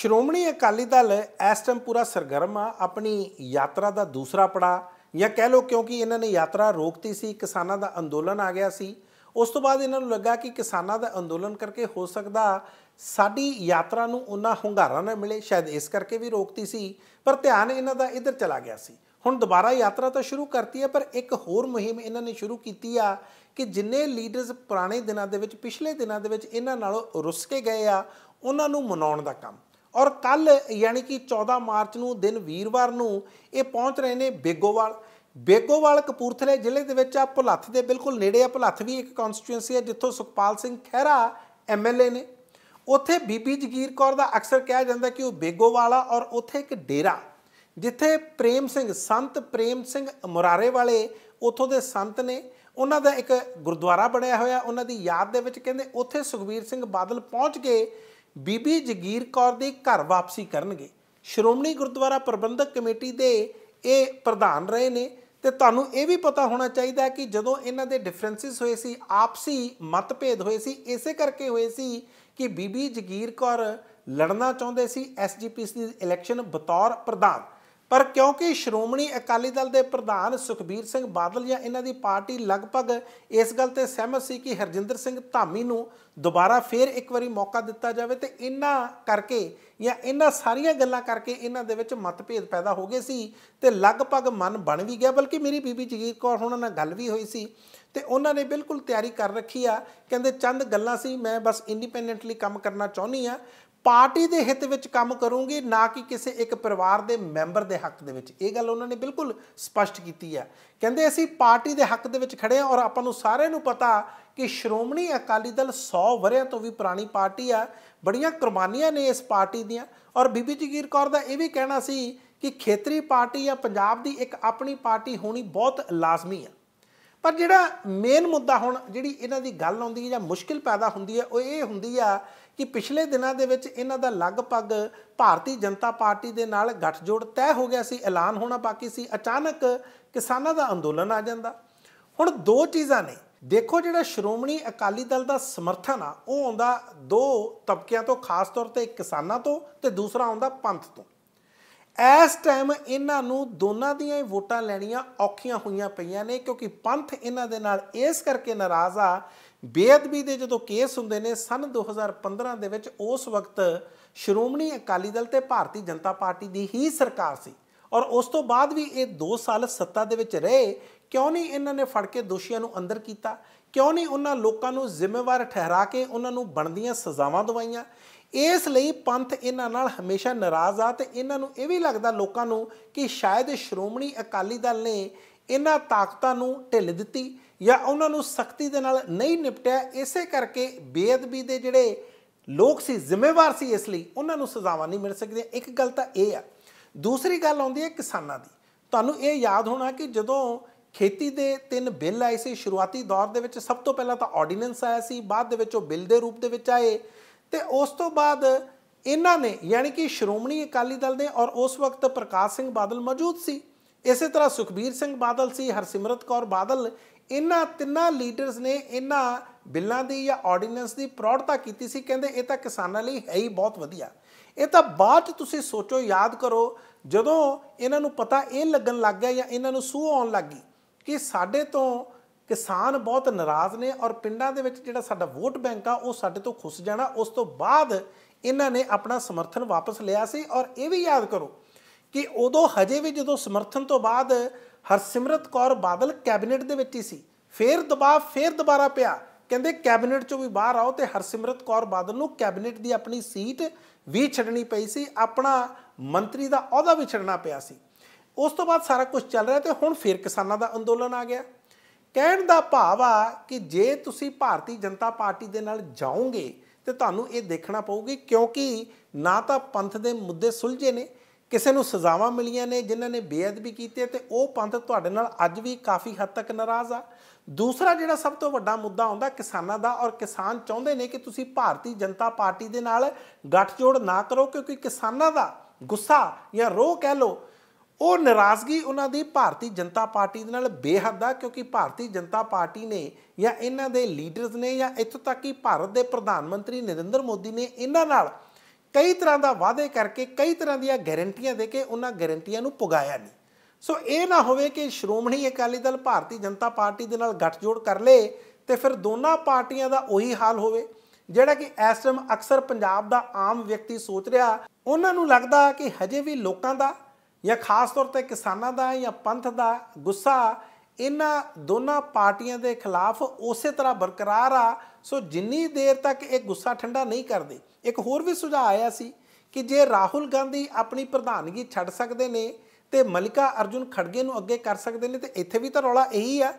ਸ਼੍ਰੋਮਣੀ ਅਕਾਲੀ ਦਲ ਇਸ ਟਾਈਮ ਪੂਰਾ ਸਰਗਰਮ ਆ ਆਪਣੀ ਯਾਤਰਾ ਦਾ ਦੂਸਰਾ ਪੜਾ ਜਾਂ ਕਹਿ ਲੋ ਕਿਉਂਕਿ ਇਹਨਾਂ ਨੇ ਯਾਤਰਾ ਰੋਕਤੀ ਸੀ ਕਿਸਾਨਾਂ ਦਾ ਅੰਦੋਲਨ ਆ ਗਿਆ ਸੀ ਉਸ ਤੋਂ ਬਾਅਦ ਇਹਨਾਂ ਨੂੰ ਲੱਗਾ ਕਿ ਕਿਸਾਨਾਂ ਦਾ ਅੰਦੋਲਨ ਕਰਕੇ ਹੋ ਸਕਦਾ ਸਾਡੀ ਯਾਤਰਾ ਨੂੰ ਉਹਨਾਂ ਹੁੰਗਾਰਾ ਨਾਲ ਮਿਲੇ ਸ਼ਾਇਦ ਇਸ ਕਰਕੇ ਵੀ ਰੋਕਤੀ ਸੀ ਪਰ ਧਿਆਨ ਇਹਨਾਂ ਦਾ ਇੱਧਰ ਚਲਾ ਗਿਆ ਸੀ ਹੁਣ ਦੁਬਾਰਾ ਯਾਤਰਾ ਤਾਂ ਸ਼ੁਰੂ ਕਰਤੀ ਹੈ ਪਰ ਇੱਕ ਹੋਰ ਮੁਹਿੰਮ ਇਹਨਾਂ ਨੇ ਸ਼ੁਰੂ ਕੀਤੀ ਆ ਕਿ ਜਿੰਨੇ ਲੀਡਰਸ ਪੁਰਾਣੇ ਦਿਨਾਂ ਦੇ ਵਿੱਚ ਪਿਛਲੇ ਦਿਨਾਂ ਦੇ ਵਿੱਚ ਇਹਨਾਂ ਨਾਲੋਂ ਰੁੱਸ ਕੇ ਗਏ ਆ ਉਹਨਾਂ ਨੂੰ ਮਨਾਉਣ ਦਾ ਕੰਮ ਔਰ ਕੱਲ ਯਾਨੀ ਕਿ 14 ਮਾਰਚ ਨੂੰ ਦਿਨ ਵੀਰਵਾਰ ਨੂੰ ਇਹ ਪਹੁੰਚ ਰਹੇ ਨੇ ਬੇਗੋਵਾਲ ਬੇਗੋਵਾਲ ਕਪੂਰਥਲੇ ਜ਼ਿਲ੍ਹੇ ਦੇ ਵਿੱਚ ਆ ਭੁਲੱਥ ਦੇ ਬਿਲਕੁਲ ਨੇੜੇ ਆ ਭੁਲੱਥ ਵੀ ਇੱਕ ਕਨਸਟੀਟਿਊਐਂਸੀ ਹੈ ਜਿੱਥੋਂ ਸੁਖਪਾਲ ਸਿੰਘ ਖਹਿਰਾ ਐਮਐਲਏ ਨੇ ਉੱਥੇ ਬੀਬੀ ਜਗੀਰ ਕੌਰ ਦਾ ਅਕਸਰ ਕਿਹਾ ਜਾਂਦਾ ਕਿ ਉਹ ਬੇਗੋਵਾਲਾ ਔਰ ਉੱਥੇ ਇੱਕ ਡੇਰਾ ਜਿੱਥੇ ਪ੍ਰੇਮ ਸਿੰਘ ਸੰਤ ਪ੍ਰੇਮ ਸਿੰਘ ਮੁਰਾਰੇ ਵਾਲੇ ਉਥੋਂ ਦੇ ਸੰਤ ਨੇ ਉਹਨਾਂ ਦਾ ਇੱਕ ਗੁਰਦੁਆਰਾ ਬਣਿਆ ਹੋਇਆ ਉਹਨਾਂ ਦੀ ਯਾਦ ਦੇ ਵਿੱਚ ਕਹਿੰਦੇ ਉੱਥੇ ਸੁਖਬੀਰ ਸਿੰਘ ਬਾਦਲ ਪਹੁੰਚ ਕੇ ਬੀਬੀ ਜਗੀਰ ਕੌਰ ਦੀ ਘਰ ਵਾਪਸੀ ਕਰਨਗੇ ਸ਼੍ਰੋਮਣੀ ਗੁਰਦੁਆਰਾ ਪ੍ਰਬੰਧਕ ਕਮੇਟੀ ਦੇ ਇਹ ਪ੍ਰਧਾਨ ਰਹੇ ਨੇ ਤੇ ਤੁਹਾਨੂੰ ਇਹ ਵੀ ਪਤਾ ਹੋਣਾ ਚਾਹੀਦਾ ਕਿ ਜਦੋਂ ਇਹਨਾਂ ਦੇ ਡਿਫਰੈਂਸਿਸ ਹੋਏ ਸੀ ਆਪਸੀ ਮਤਭੇਦ ਹੋਏ ਸੀ ਇਸੇ ਕਰਕੇ ਹੋਏ ਸੀ ਕਿ ਬੀਬੀ ਜਗੀਰ ਕੌਰ ਲੜਨਾ ਚਾਹੁੰਦੇ ਸੀ ਐਸਜੀਪੀਸੀ ਦੀ ਇਲੈਕਸ਼ਨ ਬਤੌਰ ਪ੍ਰਧਾਨ ਪਰ ਕਿਉਂਕਿ ਸ਼੍ਰੋਮਣੀ ਅਕਾਲੀ ਦਲ ਦੇ ਪ੍ਰਧਾਨ ਸੁਖਬੀਰ ਸਿੰਘ ਬਾਦਲ ਜਾਂ ਇਹਨਾਂ ਦੀ ਪਾਰਟੀ ਲਗਭਗ ਇਸ ਗੱਲ ਤੇ ਸਹਿਮਤ ਸੀ ਕਿ ਹਰਜਿੰਦਰ ਸਿੰਘ ਧਾਮੀ ਨੂੰ ਦੁਬਾਰਾ ਫੇਰ ਇੱਕ ਵਾਰੀ ਮੌਕਾ ਦਿੱਤਾ ਜਾਵੇ ਤੇ ਇਹਨਾਂ ਕਰਕੇ ਜਾਂ ਇਹਨਾਂ ਸਾਰੀਆਂ ਗੱਲਾਂ ਕਰਕੇ ਇਹਨਾਂ ਦੇ ਵਿੱਚ ਮਤਭੇਦ ਪੈਦਾ ਹੋ ਗਏ ਸੀ ਤੇ ਲਗਭਗ ਮਨ ਬਣ ਵੀ ਗਿਆ ਬਲਕਿ ਮੇਰੀ ਬੀਬੀ ਜਗੀਰ ਕੌਰ ਉਹਨਾਂ ਨਾਲ ਗੱਲ ਵੀ ਹੋਈ ਸੀ ਤੇ ਉਹਨਾਂ ਨੇ ਬਿਲਕੁਲ ਤਿਆਰੀ ਕਰ ਰੱਖੀ ਆ ਕਹਿੰਦੇ ਚੰਦ ਗੱਲਾਂ ਸੀ ਮੈਂ ਬਸ ਇੰਡੀਪੈਂਡੈਂਟਲੀ ਕੰਮ ਕਰਨਾ ਚਾਹੁੰਦੀ ਆ ਪਾਰਟੀ ਦੇ ਹਿੱਤ ਵਿੱਚ ਕੰਮ ਕਰੂੰਗੀ ਨਾ ਕਿ ਕਿਸੇ ਇੱਕ ਪਰਿਵਾਰ ਦੇ ਮੈਂਬਰ ਦੇ ਹੱਕ ਦੇ ਵਿੱਚ ਇਹ ਗੱਲ ਉਹਨਾਂ ਨੇ ਬਿਲਕੁਲ ਸਪਸ਼ਟ ਕੀਤੀ ਹੈ ਕਹਿੰਦੇ ਅਸੀਂ ਪਾਰਟੀ ਦੇ ਹੱਕ ਦੇ ਵਿੱਚ ਖੜੇ ਹਾਂ ਔਰ ਆਪਾਂ ਨੂੰ ਸਾਰਿਆਂ ਨੂੰ ਪਤਾ ਕਿ ਸ਼੍ਰੋਮਣੀ ਅਕਾਲੀ ਦਲ 100 ਵਰਿਆਂ ਤੋਂ ਵੀ ਪੁਰਾਣੀ ਪਾਰਟੀ ਆ ਬੜੀਆਂ ਕੁਰਬਾਨੀਆਂ ਨੇ ਇਸ ਪਾਰਟੀ ਦੀਆਂ ਔਰ ਬੀਬੀ ਜਗੀਰ ਕੌਰ ਦਾ ਇਹ ਵੀ ਕਹਿਣਾ ਸੀ ਕਿ ਖੇਤਰੀ ਪਾਰਟੀ ਜਾਂ ਪੰਜਾਬ ਦੀ ਇੱਕ ਆਪਣੀ ਪਾਰਟੀ ਹੋਣੀ ਬਹੁਤ ਲਾਜ਼ਮੀ ਆ ਪਰ ਜਿਹੜਾ ਮੇਨ ਮੁੱਦਾ ਹੁਣ ਜਿਹੜੀ ਇਹਨਾਂ ਦੀ ਗੱਲ ਆਉਂਦੀ ਹੈ ਜਾਂ ਮੁਸ਼ਕਿਲ ਪੈਦਾ ਹੁੰਦੀ ਹੈ ਉਹ ਇਹ ਹੁੰਦੀ ਆ ਕਿ ਪਿਛਲੇ ਦਿਨਾਂ ਦੇ ਵਿੱਚ ਇਹਨਾਂ ਦਾ ਲਗਭਗ ਭਾਰਤੀ ਜਨਤਾ ਪਾਰਟੀ ਦੇ ਨਾਲ ਗੱਠਜੋੜ ਤੈਅ ਹੋ ਗਿਆ ਸੀ ਐਲਾਨ ਹੋਣਾ ਬਾਕੀ ਸੀ ਅਚਾਨਕ ਕਿਸਾਨਾਂ ਦਾ ਅੰਦੋਲਨ ਆ ਜਾਂਦਾ ਹੁਣ ਦੋ ਚੀਜ਼ਾਂ ਨੇ ਦੇਖੋ ਜਿਹੜਾ ਸ਼੍ਰੋਮਣੀ ਅਕਾਲੀ ਦਲ ਦਾ ਸਮਰਥਨ ਆ ਉਹ ਆਉਂਦਾ ਦੋ ਤਬਕਿਆਂ ਤੋਂ ਖਾਸ ਤੌਰ ਤੇ ਕਿਸਾਨਾਂ ਤੋਂ ਤੇ ਦੂਸਰਾ ਆਉਂਦਾ ਪੰਥ ਤੋਂ ਇਸ ਟਾਈਮ ਇਹਨਾਂ ਨੂੰ ਦੋਨਾਂ ਦੀਆਂ ਹੀ ਵੋਟਾਂ ਲੈਣੀਆਂ ਔਖੀਆਂ ਹੋਈਆਂ ਪਈਆਂ ਨੇ ਕਿਉਂਕਿ ਪੰਥ ਇਹਨਾਂ ਦੇ ਨਾਲ ਇਸ ਕਰਕੇ ਨਾਰਾਜ਼ ਆ ਬੇਅਦਬੀ ਦੇ ਜਦੋਂ ਕੇਸ ਹੁੰਦੇ ਨੇ ਸਨ 2015 ਦੇ ਵਿੱਚ ਉਸ ਵਕਤ ਸ਼੍ਰੋਮਣੀ ਅਕਾਲੀ ਦਲ ਤੇ ਭਾਰਤੀ ਜਨਤਾ ਪਾਰਟੀ ਦੀ ਹੀ ਸਰਕਾਰ ਸੀ ਔਰ ਉਸ ਤੋਂ ਬਾਅਦ ਵੀ ਇਹ 2 ਸਾਲ ਸੱਤਾ ਦੇ ਵਿੱਚ ਰਹੇ ਕਿਉਂ ਨਹੀਂ ਇਹਨਾਂ ਨੇ ਫੜ ਕੇ ਦੋਸ਼ੀਆਂ ਨੂੰ ਅੰਦਰ ਕੀਤਾ ਕਿਉਂ ਨਹੀਂ ਉਹਨਾਂ ਲੋਕਾਂ ਨੂੰ ਜ਼ਿੰਮੇਵਾਰ ਠਹਿਰਾ ਕੇ ਉਹਨਾਂ ਨੂੰ ਬਣਦੀਆਂ ਸਜ਼ਾਵਾਂ ਦਵਾਈਆਂ ਇਸ ਲਈ ਪੰਥ ਇਹਨਾਂ ਨਾਲ ਹਮੇਸ਼ਾ ਨਾਰਾਜ਼ ਆ ਤੇ ਇਹਨਾਂ ਨੂੰ ਇਹ ਵੀ ਲੱਗਦਾ ਲੋਕਾਂ ਨੂੰ ਕਿ ਸ਼ਾਇਦ ਸ਼੍ਰੋਮਣੀ ਅਕਾਲੀ ਦਲ ਨੇ ਇਹਨਾਂ ਤਾਕਤਾਂ ਨੂੰ ਢਿੱਲ ਦਿੱਤੀ ਜਾਂ ਉਹਨਾਂ ਨੂੰ ਸਖਤੀ ਦੇ ਨਾਲ ਨਹੀਂ ਨਿਪਟਿਆ ਇਸੇ ਕਰਕੇ ਬੇਅਦਬੀ ਦੇ ਜਿਹੜੇ ਲੋਕ ਸੀ ਜ਼ਿੰਮੇਵਾਰ ਸੀ ਇਸ ਲਈ ਉਹਨਾਂ ਨੂੰ ਸਜ਼ਾਵਾਂ ਨਹੀਂ ਮਿਲ ਸਕਦੀਆਂ ਇੱਕ ਗੱਲ ਤਾਂ ਇਹ ਆ ਦੂਸਰੀ ਗੱਲ ਆਉਂਦੀ ਹੈ ਕਿਸਾਨਾਂ ਦੀ ਤੁਹਾਨੂੰ ਇਹ ਯਾਦ ਹੋਣਾ ਕਿ ਜਦੋਂ ਖੇਤੀ ਦੇ ਤਿੰਨ ਬਿੱਲ ਆਏ ਸੀ ਸ਼ੁਰੂਆਤੀ ਦੌਰ ਦੇ ਵਿੱਚ ਸਭ ਤੋਂ ਪਹਿਲਾਂ ਤਾਂ ਆਰਡੀਨੈਂਸ ਆਇਆ ਸੀ ਬਾਅਦ ਦੇ ਵਿੱਚ ਉਹ ਬਿੱਲ ਦੇ ਰੂਪ ਦੇ ਵਿੱਚ ਆਏ ਤੇ ਉਸ ਤੋਂ ਬਾਅਦ ਇਹਨਾਂ ਨੇ ਯਾਨੀ ਕਿ ਸ਼੍ਰੋਮਣੀ ਅਕਾਲੀ ਦਲ ਦੇ ਔਰ ਉਸ ਵਕਤ ਪ੍ਰਕਾਸ਼ ਸਿੰਘ ਬਾਦਲ ਮੌਜੂਦ ਸੀ ਇਸੇ ਤਰ੍ਹਾਂ ਸੁਖਬੀਰ ਸਿੰਘ ਬਾਦਲ ਸੀ ਹਰਸਿਮਰਤ ਕੌਰ ਬਾਦਲ ਇਹਨਾਂ ਤਿੰਨਾਂ ਲੀਡਰਸ ਨੇ ਇਹਨਾਂ ਬਿੱਲਾਂ ਦੀ ਜਾਂ ਆਰਡੀਨੈਂਸ ਦੀ ਪ੍ਰੋੜਤਾ ਕੀਤੀ ਸੀ ਕਹਿੰਦੇ ਇਹ ਤਾਂ ਕਿਸਾਨਾਂ ਲਈ ਹੈ ਹੀ ਬਹੁਤ ਵਧੀਆ ਇਹ ਤਾਂ ਬਾਅਦ ਤੁਸੀਂ ਸੋਚੋ ਯਾਦ ਕਰੋ ਜਦੋਂ ਇਹਨਾਂ ਨੂੰ ਪਤਾ ਇਹ ਲੱਗਣ ਲੱਗ ਗਿਆ ਜਾਂ ਇਹਨਾਂ ਨੂੰ ਸੂਹ ਆਉਣ ਲੱਗੀ ਕਿ ਸਾਡੇ ਤੋਂ ਕਿਸਾਨ ਬਹੁਤ ਨਾਰਾਜ਼ ਨੇ ਔਰ ਪਿੰਡਾਂ ਦੇ ਵਿੱਚ ਜਿਹੜਾ ਸਾਡਾ ਵੋਟ ਬੈਂਕ ਆ ਉਹ ਸਾਡੇ ਤੋਂ ਖੁੱਸ ਜਾਣਾ ਉਸ ਤੋਂ ਬਾਅਦ ਇਹਨਾਂ ਨੇ ਆਪਣਾ ਸਮਰਥਨ ਵਾਪਸ ਲਿਆ ਸੀ ਔਰ ਇਹ ਵੀ ਯਾਦ ਕਰੋ ਕਿ ਉਦੋਂ ਹਜੇ ਵੀ ਜਦੋਂ ਸਮਰਥਨ ਤੋਂ ਬਾਅਦ ਹਰਸਿਮਰਤ ਕੌਰ ਬਾਦਲ ਕੈਬਨਿਟ ਦੇ ਵਿੱਚ ਹੀ ਸੀ ਫੇਰ ਦਬਾਅ ਫੇਰ ਦੁਬਾਰਾ ਪਿਆ ਕਹਿੰਦੇ ਕੈਬਨਿਟ ਚੋਂ ਵੀ ਬਾਹਰ ਆਓ ਤੇ ਹਰਸਿਮਰਤ ਕੌਰ ਬਾਦਲ ਨੂੰ ਕੈਬਨਿਟ ਦੀ ਆਪਣੀ ਸੀਟ ਵੀ ਛੱਡਣੀ ਪਈ ਸੀ ਆਪਣਾ ਮੰਤਰੀ ਦਾ ਅਹੁਦਾ ਵੀ ਛੱਡਣਾ ਪਿਆ ਸੀ ਉਸ ਤੋਂ ਬਾਅਦ ਸਾਰਾ ਕੁਝ ਚੱਲ ਰਿਹਾ ਤੇ ਹੁਣ ਫੇਰ ਕਿਸਾਨਾਂ ਦਾ ਅੰਦੋਲਨ ਆ ਗਿਆ ਕਹਿਣ ਦਾ ਭਾਵ ਆ ਕਿ ਜੇ ਤੁਸੀਂ ਭਾਰਤੀ ਜਨਤਾ ਪਾਰਟੀ ਦੇ ਨਾਲ ਜਾਓਗੇ ਤੇ ਤੁਹਾਨੂੰ ਇਹ ਦੇਖਣਾ ਪਊਗੀ ਕਿਉਂਕਿ ਨਾ ਤਾਂ ਪੰਥ ਦੇ ਮੁੱਦੇ ਸੁਲਝੇ ਨੇ ਕਿਸੇ ਨੂੰ ਸਜ਼ਾਵਾਂ ਮਿਲੀਆਂ ਨੇ ਜਿਨ੍ਹਾਂ ਨੇ ਬੇਅਦਬੀ ਕੀਤੀ ਤੇ ਉਹ ਪੰਥ ਤੁਹਾਡੇ ਨਾਲ ਅੱਜ ਵੀ ਕਾਫੀ ਹੱਦ ਤੱਕ ਨਾਰਾਜ਼ ਆ ਦੂਸਰਾ ਜਿਹੜਾ ਸਭ ਤੋਂ ਵੱਡਾ ਮੁੱਦਾ ਹੁੰਦਾ ਕਿਸਾਨਾਂ ਦਾ ਔਰ ਕਿਸਾਨ ਚਾਹੁੰਦੇ ਨੇ ਕਿ ਤੁਸੀਂ ਭਾਰਤੀ ਜਨਤਾ ਪਾਰਟੀ ਦੇ ਨਾਲ ਗੱਠਜੋੜ ਨਾ ਕਰੋ ਕਿਉਂਕਿ ਕਿਸਾਨਾਂ ਦਾ ਗੁੱਸਾ ਜਾਂ ਰੋਹ ਕਹਿ ਲੋ ਉਹ ਨਾਰਾਜ਼ਗੀ ਉਹਨਾਂ ਦੀ ਭਾਰਤੀ ਜਨਤਾ ਪਾਰਟੀ ਦੇ ਨਾਲ ਬੇਹੱਦ ਆ ਕਿਉਂਕਿ ਭਾਰਤੀ ਜਨਤਾ ਪਾਰਟੀ ਨੇ ਜਾਂ ਇਹਨਾਂ ਦੇ ਲੀਡਰਸ ਨੇ ਜਾਂ ਇੱਥੋਂ ਤੱਕ ਕਿ ਭਾਰਤ ਦੇ ਪ੍ਰਧਾਨ ਮੰਤਰੀ ਨਰਿੰਦਰ ਮੋਦੀ ਨੇ ਇਹਨਾਂ ਨਾਲ ਕਈ ਤਰ੍ਹਾਂ ਦਾ ਵਾਅਦੇ ਕਰਕੇ ਕਈ ਤਰ੍ਹਾਂ ਦੀਆਂ ਗਾਰੰਟੀਆਂ ਦੇ ਕੇ ਉਹਨਾਂ ਗਾਰੰਟੀਆਂ ਨੂੰ ਪੁਗਾਇਆ ਨਹੀਂ ਸੋ ਇਹ ਨਾ ਹੋਵੇ ਕਿ ਸ਼੍ਰੋਮਣੀ ਅਕਾਲੀ ਦਲ ਭਾਰਤੀ ਜਨਤਾ ਪਾਰਟੀ ਦੇ ਨਾਲ ਗੱਠਜੋੜ ਕਰ ਲੇ ਤੇ ਫਿਰ ਦੋਨਾਂ ਪਾਰਟੀਆਂ ਦਾ ਉਹੀ ਹਾਲ ਹੋਵੇ ਜਿਹੜਾ ਕਿ ਇਸ ਟਾਈਮ ਅਕਸਰ ਪੰਜਾਬ ਦਾ ਆਮ ਵਿਅਕਤੀ ਸੋਚ ਰਿਹਾ ਉਹਨਾਂ ਨੂੰ ਲੱਗਦਾ ਕਿ ਹਜੇ ਵੀ ਲੋਕਾਂ ਦਾ ਜਾਂ ਖਾਸ ਤੌਰ ਤੇ ਕਿਸਾਨਾਂ ਦਾ ਜਾਂ ਪੰਥ ਦਾ ਗੁੱਸਾ ਇਹਨਾਂ ਦੋਨਾਂ ਪਾਰਟੀਆਂ ਦੇ ਖਿਲਾਫ ਉਸੇ ਤਰ੍ਹਾਂ ਬਰਕਰਾਰ ਆ ਸੋ ਜਿੰਨੀ ਦੇਰ ਤੱਕ ਇਹ ਗੁੱਸਾ ਠੰਡਾ ਨਹੀਂ ਕਰਦੇ ਇੱਕ ਹੋਰ ਵੀ ਸੁਝਾਅ ਆਇਆ ਸੀ ਕਿ ਜੇ ਰਾਹੁਲ ਗਾਂਧੀ ਆਪਣੀ ਪ੍ਰਧਾਨਗੀ ਛੱਡ ਸਕਦੇ ਨੇ ਤੇ ਮਲਿਕਾ ਅਰਜੁਨ ਖੜਗੇ ਨੂੰ ਅੱਗੇ ਕਰ ਸਕਦੇ ਨੇ ਤੇ ਇੱਥੇ ਵੀ ਤਾਂ ਰੌਲਾ ਇਹੀ ਆ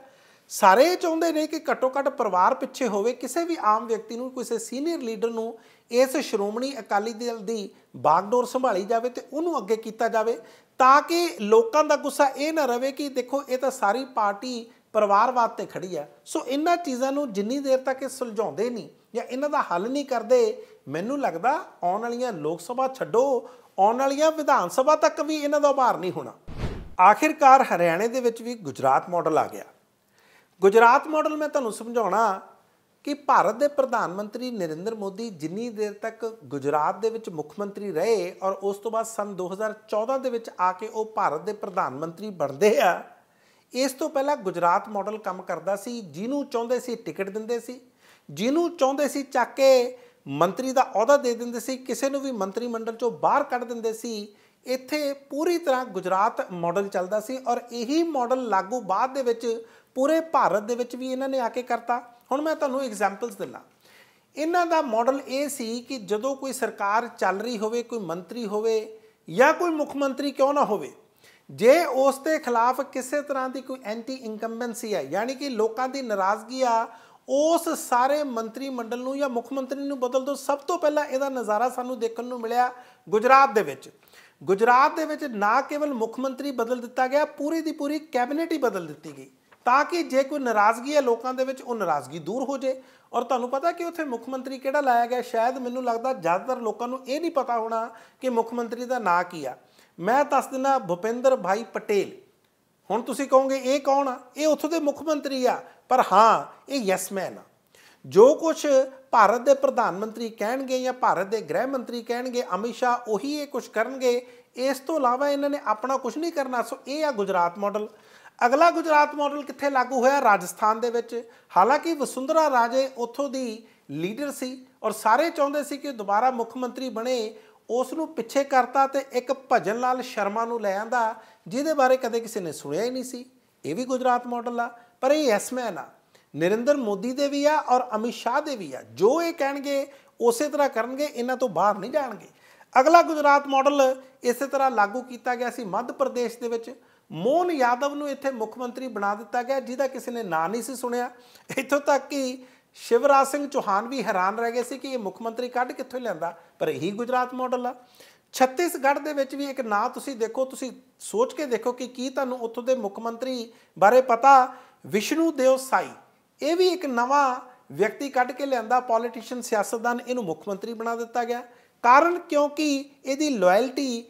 ਸਾਰੇ ਚਾਹੁੰਦੇ ਨੇ ਕਿ ਘੱਟੋ ਘੱਟ ਪਰਿਵਾਰ ਪਿੱਛੇ ਹੋਵੇ ਕਿਸੇ ਵੀ ਆਮ ਵਿਅਕਤੀ ਨੂੰ ਕਿਸੇ ਸੀਨੀਅਰ ਲੀਡਰ ਨੂੰ ਇਸ ਸ਼੍ਰੋਮਣੀ ਅਕਾਲੀ ਦਲ ਦੀ ਬਾਗਡੋਰ ਸੰਭਾਲੀ ਜਾਵੇ ਤੇ ਉਹਨੂੰ ਅੱਗੇ ਕੀਤਾ ਜਾਵੇ ਤਾਂ ਕਿ ਲੋਕਾਂ ਦਾ ਗੁੱਸਾ ਇਹ ਨਾ ਰਵੇ ਕਿ ਦੇਖੋ ਇਹ ਤਾਂ ਸਾਰੀ ਪਾਰਟੀ ਪਰਿਵਾਰਵਾਦ ਤੇ ਖੜੀ ਆ ਸੋ ਇਹਨਾਂ ਚੀਜ਼ਾਂ ਨੂੰ ਜਿੰਨੀ ਦੇਰ ਤੱਕ ਇਹ ਸੁਲਝਾਉਂਦੇ ਨਹੀਂ ਜਾਂ ਇਹਨਾਂ ਦਾ ਹੱਲ ਨਹੀਂ ਕਰਦੇ ਮੈਨੂੰ ਲੱਗਦਾ ਆਉਣ ਵਾਲੀਆਂ ਲੋਕ ਸਭਾ ਛੱਡੋ ਆਉਣ ਵਾਲੀਆਂ ਵਿਧਾਨ ਸਭਾ ਤੱਕ ਵੀ ਇਹਨਾਂ ਦਾ ਉਭਾਰ ਨਹੀਂ ਹੋਣਾ ਆਖਿਰਕਾਰ ਹਰਿਆਣੇ ਦੇ ਵਿੱਚ ਵੀ ਗੁਜਰਾਤ ਮਾਡਲ ਆ ਗਿਆ ਗੁਜਰਾਤ ਮਾਡਲ ਮੈਂ ਤੁਹਾਨੂੰ ਸਮਝਾਉਣਾ ਕਿ ਭਾਰਤ ਦੇ ਪ੍ਰਧਾਨ ਮੰਤਰੀ ਨਰਿੰਦਰ ਮੋਦੀ ਜਿੰਨੀ ਦੇਰ ਤੱਕ ਗੁਜਰਾਤ ਦੇ ਵਿੱਚ ਮੁੱਖ ਮੰਤਰੀ ਰਹੇ ਔਰ ਉਸ ਤੋਂ ਬਾਅਦ ਸਨ 2014 ਦੇ ਵਿੱਚ ਆ ਕੇ ਉਹ ਭਾਰਤ ਦੇ ਪ੍ਰਧਾਨ ਮੰਤਰੀ ਬਣਦੇ ਆ ਇਸ ਤੋਂ ਪਹਿਲਾਂ ਗੁਜਰਾਤ ਮਾਡਲ ਕੰਮ ਕਰਦਾ ਸੀ ਜਿਹਨੂੰ ਚਾਹੁੰਦੇ ਸੀ ਟਿਕਟ ਦਿੰਦੇ ਸੀ ਜਿਹਨੂੰ ਚਾਹੁੰਦੇ ਸੀ ਚੱਕ ਕੇ ਮੰਤਰੀ ਦਾ ਅਹੁਦਾ ਦੇ ਦਿੰਦੇ ਸੀ ਕਿਸੇ ਨੂੰ ਵੀ ਮੰਤਰੀ ਮੰਡਲ ਚੋਂ ਬਾਹਰ ਕੱਢ ਦਿੰਦੇ ਸੀ ਇੱਥੇ ਪੂਰੀ ਤਰ੍ਹਾਂ ਗੁਜਰਾਤ ਮਾਡਲ ਚੱਲਦਾ ਸੀ ਔਰ ਇਹੀ ਮਾਡਲ ਲਾਗੂ ਬਾਅਦ ਦੇ ਵਿੱਚ ਪੂਰੇ ਭਾਰਤ ਦੇ ਵਿੱਚ ਵੀ ਇਹਨਾਂ ਨੇ ਆ ਕੇ ਕਰਤਾ ਹੁਣ ਮੈਂ ਤੁਹਾਨੂੰ ਐਗਜ਼ਾਮਪਲਸ ਦਿੰਦਾ ਇਹਨਾਂ ਦਾ ਮਾਡਲ ਇਹ ਸੀ ਕਿ ਜਦੋਂ ਕੋਈ ਸਰਕਾਰ ਚੱਲ ਰਹੀ ਹੋਵੇ ਕੋਈ ਮੰਤਰੀ ਹੋਵੇ ਜਾਂ ਕੋਈ ਮੁੱਖ ਮੰਤਰੀ ਕਿਉਂ ਨਾ ਹੋਵੇ ਜੇ ਉਸ ਦੇ ਖਿਲਾਫ ਕਿਸੇ ਤਰ੍ਹਾਂ ਦੀ ਕੋਈ ਐਂਟੀ ਇਨਕੰਬੈਂਸੀ ਹੈ ਯਾਨੀ ਕਿ ਲੋਕਾਂ ਦੀ ਨਾਰਾਜ਼ਗੀ ਆ ਉਸ ਸਾਰੇ ਮੰਤਰੀ ਮੰਡਲ ਨੂੰ ਜਾਂ ਮੁੱਖ ਮੰਤਰੀ ਨੂੰ ਬਦਲ ਦੋ ਸਭ ਤੋਂ ਪਹਿਲਾਂ ਇਹਦਾ ਨਜ਼ਾਰਾ ਸਾਨੂੰ ਦੇਖਣ ਨੂੰ ਮਿਲਿਆ ਗੁਜਰਾਤ ਦੇ ਵਿੱਚ ਗੁਜਰਾਤ ਦੇ ਵਿੱਚ ਨਾ ਕੇਵਲ ਮੁੱਖ ਮੰਤਰੀ ਬਦਲ ਦਿੱਤਾ ਗਿਆ ਪੂਰੀ ਦੀ ਪੂਰੀ ਕੈਬਨਿਟ ਹੀ ਬਦਲ ਦਿੱਤੀ ਗਈ ਤਾਂ ਕਿ ਜੇ ਕੋਈ ਨਾਰਾਜ਼ਗੀ ਹੈ ਲੋਕਾਂ ਦੇ ਵਿੱਚ ਉਹ ਨਾਰਾਜ਼ਗੀ ਦੂਰ ਹੋ ਜੇ ਔਰ ਤੁਹਾਨੂੰ ਪਤਾ ਕਿ ਉੱਥੇ ਮੁੱਖ ਮੰਤਰੀ ਕਿਹੜਾ ਲਾਇਆ ਗਿਆ ਸ਼ਾਇਦ ਮੈਨੂੰ ਲੱਗਦਾ ਜ਼ਿਆਦਾਤਰ ਲੋਕਾਂ ਨੂੰ ਇਹ ਨਹੀਂ ਪਤਾ ਹੋਣਾ ਕਿ ਮੁੱਖ ਮੰਤਰੀ ਦਾ ਨਾਂ ਕੀ ਆ ਮੈਂ ਦੱਸ ਦਿੰਦਾ ਭੁਪਿੰਦਰ ਭਾਈ ਪਟੇਲ ਹੁਣ ਤੁਸੀਂ ਕਹੋਗੇ ਇਹ ਕੌਣ ਆ ਇਹ ਉੱਥੋਂ ਦੇ ਮੁੱਖ ਮੰਤਰੀ ਆ ਪਰ ਹਾਂ ਇਹ ਯੈਸ ਮੈਨ ਆ ਜੋ ਕੁਝ ਭਾਰਤ ਦੇ ਪ੍ਰਧਾਨ ਮੰਤਰੀ ਕਹਿਣਗੇ ਜਾਂ ਭਾਰਤ ਦੇ ਗ੍ਰਹਿ ਮੰਤਰੀ ਕਹਿਣਗੇ ਅਮਿਸ਼ਾ ਉਹੀ ਇਹ ਕੁਝ ਕਰਨਗੇ ਇਸ ਤੋਂ ਇਲਾਵਾ ਇਹਨਾਂ ਨੇ ਆਪਣਾ ਕੁਝ ਨਹੀਂ ਕਰਨਾ ਸੋ ਇਹ ਆ ਗੁਜਰਾਤ ਮਾਡਲ ਅਗਲਾ ਗੁਜਰਾਤ ਮਾਡਲ ਕਿੱਥੇ ਲਾਗੂ ਹੋਇਆ ਰਾਜਸਥਾਨ ਦੇ ਵਿੱਚ ਹਾਲਾਂਕਿ ਵਸੁੰਧਰਾ ਰਾਜੇ ਉੱਥੋਂ ਦੀ ਲੀਡਰ ਸੀ ਔਰ ਸਾਰੇ ਚਾਹੁੰਦੇ ਸੀ ਕਿ ਦੁਬਾਰਾ ਮੁੱਖ ਮੰਤਰੀ ਬਣੇ ਉਸ ਨੂੰ ਪਿੱਛੇ ਕਰਤਾ ਤੇ ਇੱਕ ਭਜਨ ਲਾਲ ਸ਼ਰਮਾ ਨੂੰ ਲੈ ਆਂਦਾ ਜਿਹਦੇ ਬਾਰੇ ਕਦੇ ਕਿਸੇ ਨੇ ਸੁਣਿਆ ਹੀ ਨਹੀਂ ਸੀ ਇਹ ਵੀ ਗੁਜਰਾਤ ਮਾਡਲ ਆ ਪਰ ਇਹ ਯੈਸਮੈਨ ਆ ਨਰਿੰਦਰ ਮੋਦੀ ਦੇ ਵੀ ਆ ਔਰ ਅਮਿਤ ਸ਼ਾਹ ਦੇ ਵੀ ਆ ਜੋ ਇਹ ਕਹਿਣਗੇ ਉਸੇ ਤਰ੍ਹਾਂ ਕਰਨਗੇ ਇਹਨਾਂ ਤੋਂ ਬਾਹਰ ਨਹੀਂ ਜਾਣਗੇ ਅਗਲਾ ਗੁਜਰਾਤ ਮਾਡਲ ਇਸੇ ਤਰ੍ਹਾਂ ਲਾਗੂ ਕੀਤਾ ਗਿਆ ਸੀ ਮੱਧ ਪ੍ਰਦੇਸ਼ ਦੇ ਵਿੱਚ ਮੋਹਨ ਯਾਦਵ ਨੂੰ ਇੱਥੇ ਮੁੱਖ ਮੰਤਰੀ ਬਣਾ ਦਿੱਤਾ ਗਿਆ ਜਿਹਦਾ ਕਿਸੇ ਨੇ ਨਾਂ ਨਹੀਂ ਸੀ ਸੁਣਿਆ ਇੱਥੋਂ ਤੱਕ ਕਿ ਸ਼ਿਵਰਾਜ ਸਿੰਘ ਚੌਹਾਨ ਵੀ ਹੈਰਾਨ ਰਹਿ ਗਏ ਸੀ ਕਿ ਇਹ ਮੁੱਖ ਮੰਤਰੀ ਕੱਢ ਕਿੱਥੋਂ ਲਿਆਂਦਾ ਪਰ ਇਹੀ ਗੁਜਰਾਤ ਮਾਡਲ ਆ ਛੱਤੀਸਗੜ੍ਹ ਦੇ ਵਿੱਚ ਵੀ ਇੱਕ ਨਾਂ ਤੁਸੀਂ ਦੇਖੋ ਤੁਸੀਂ ਸੋਚ ਕੇ ਦੇਖੋ ਕਿ ਕੀ ਤੁਹਾਨੂੰ ਉੱਥੋਂ ਦੇ ਮੁੱਖ ਮੰਤਰੀ ਬਾਰੇ ਪਤਾ ਵਿਸ਼ਨੂ ਦੇਵ ਸਾਈ ਇਹ ਵੀ ਇੱਕ ਨਵਾਂ ਵਿਅਕਤੀ ਕੱਢ ਕੇ ਲਿਆਂਦਾ ਪੋਲੀਟੀਸ਼ੀਅਨ ਸਿਆਸਤਦਾਨ ਇਹਨੂੰ ਮੁੱਖ ਮੰਤਰੀ ਬਣਾ ਦਿੱਤਾ ਗਿਆ ਕਾਰਨ ਕਿਉਂਕਿ ਇਹਦੀ ਲਾਇਲਟੀ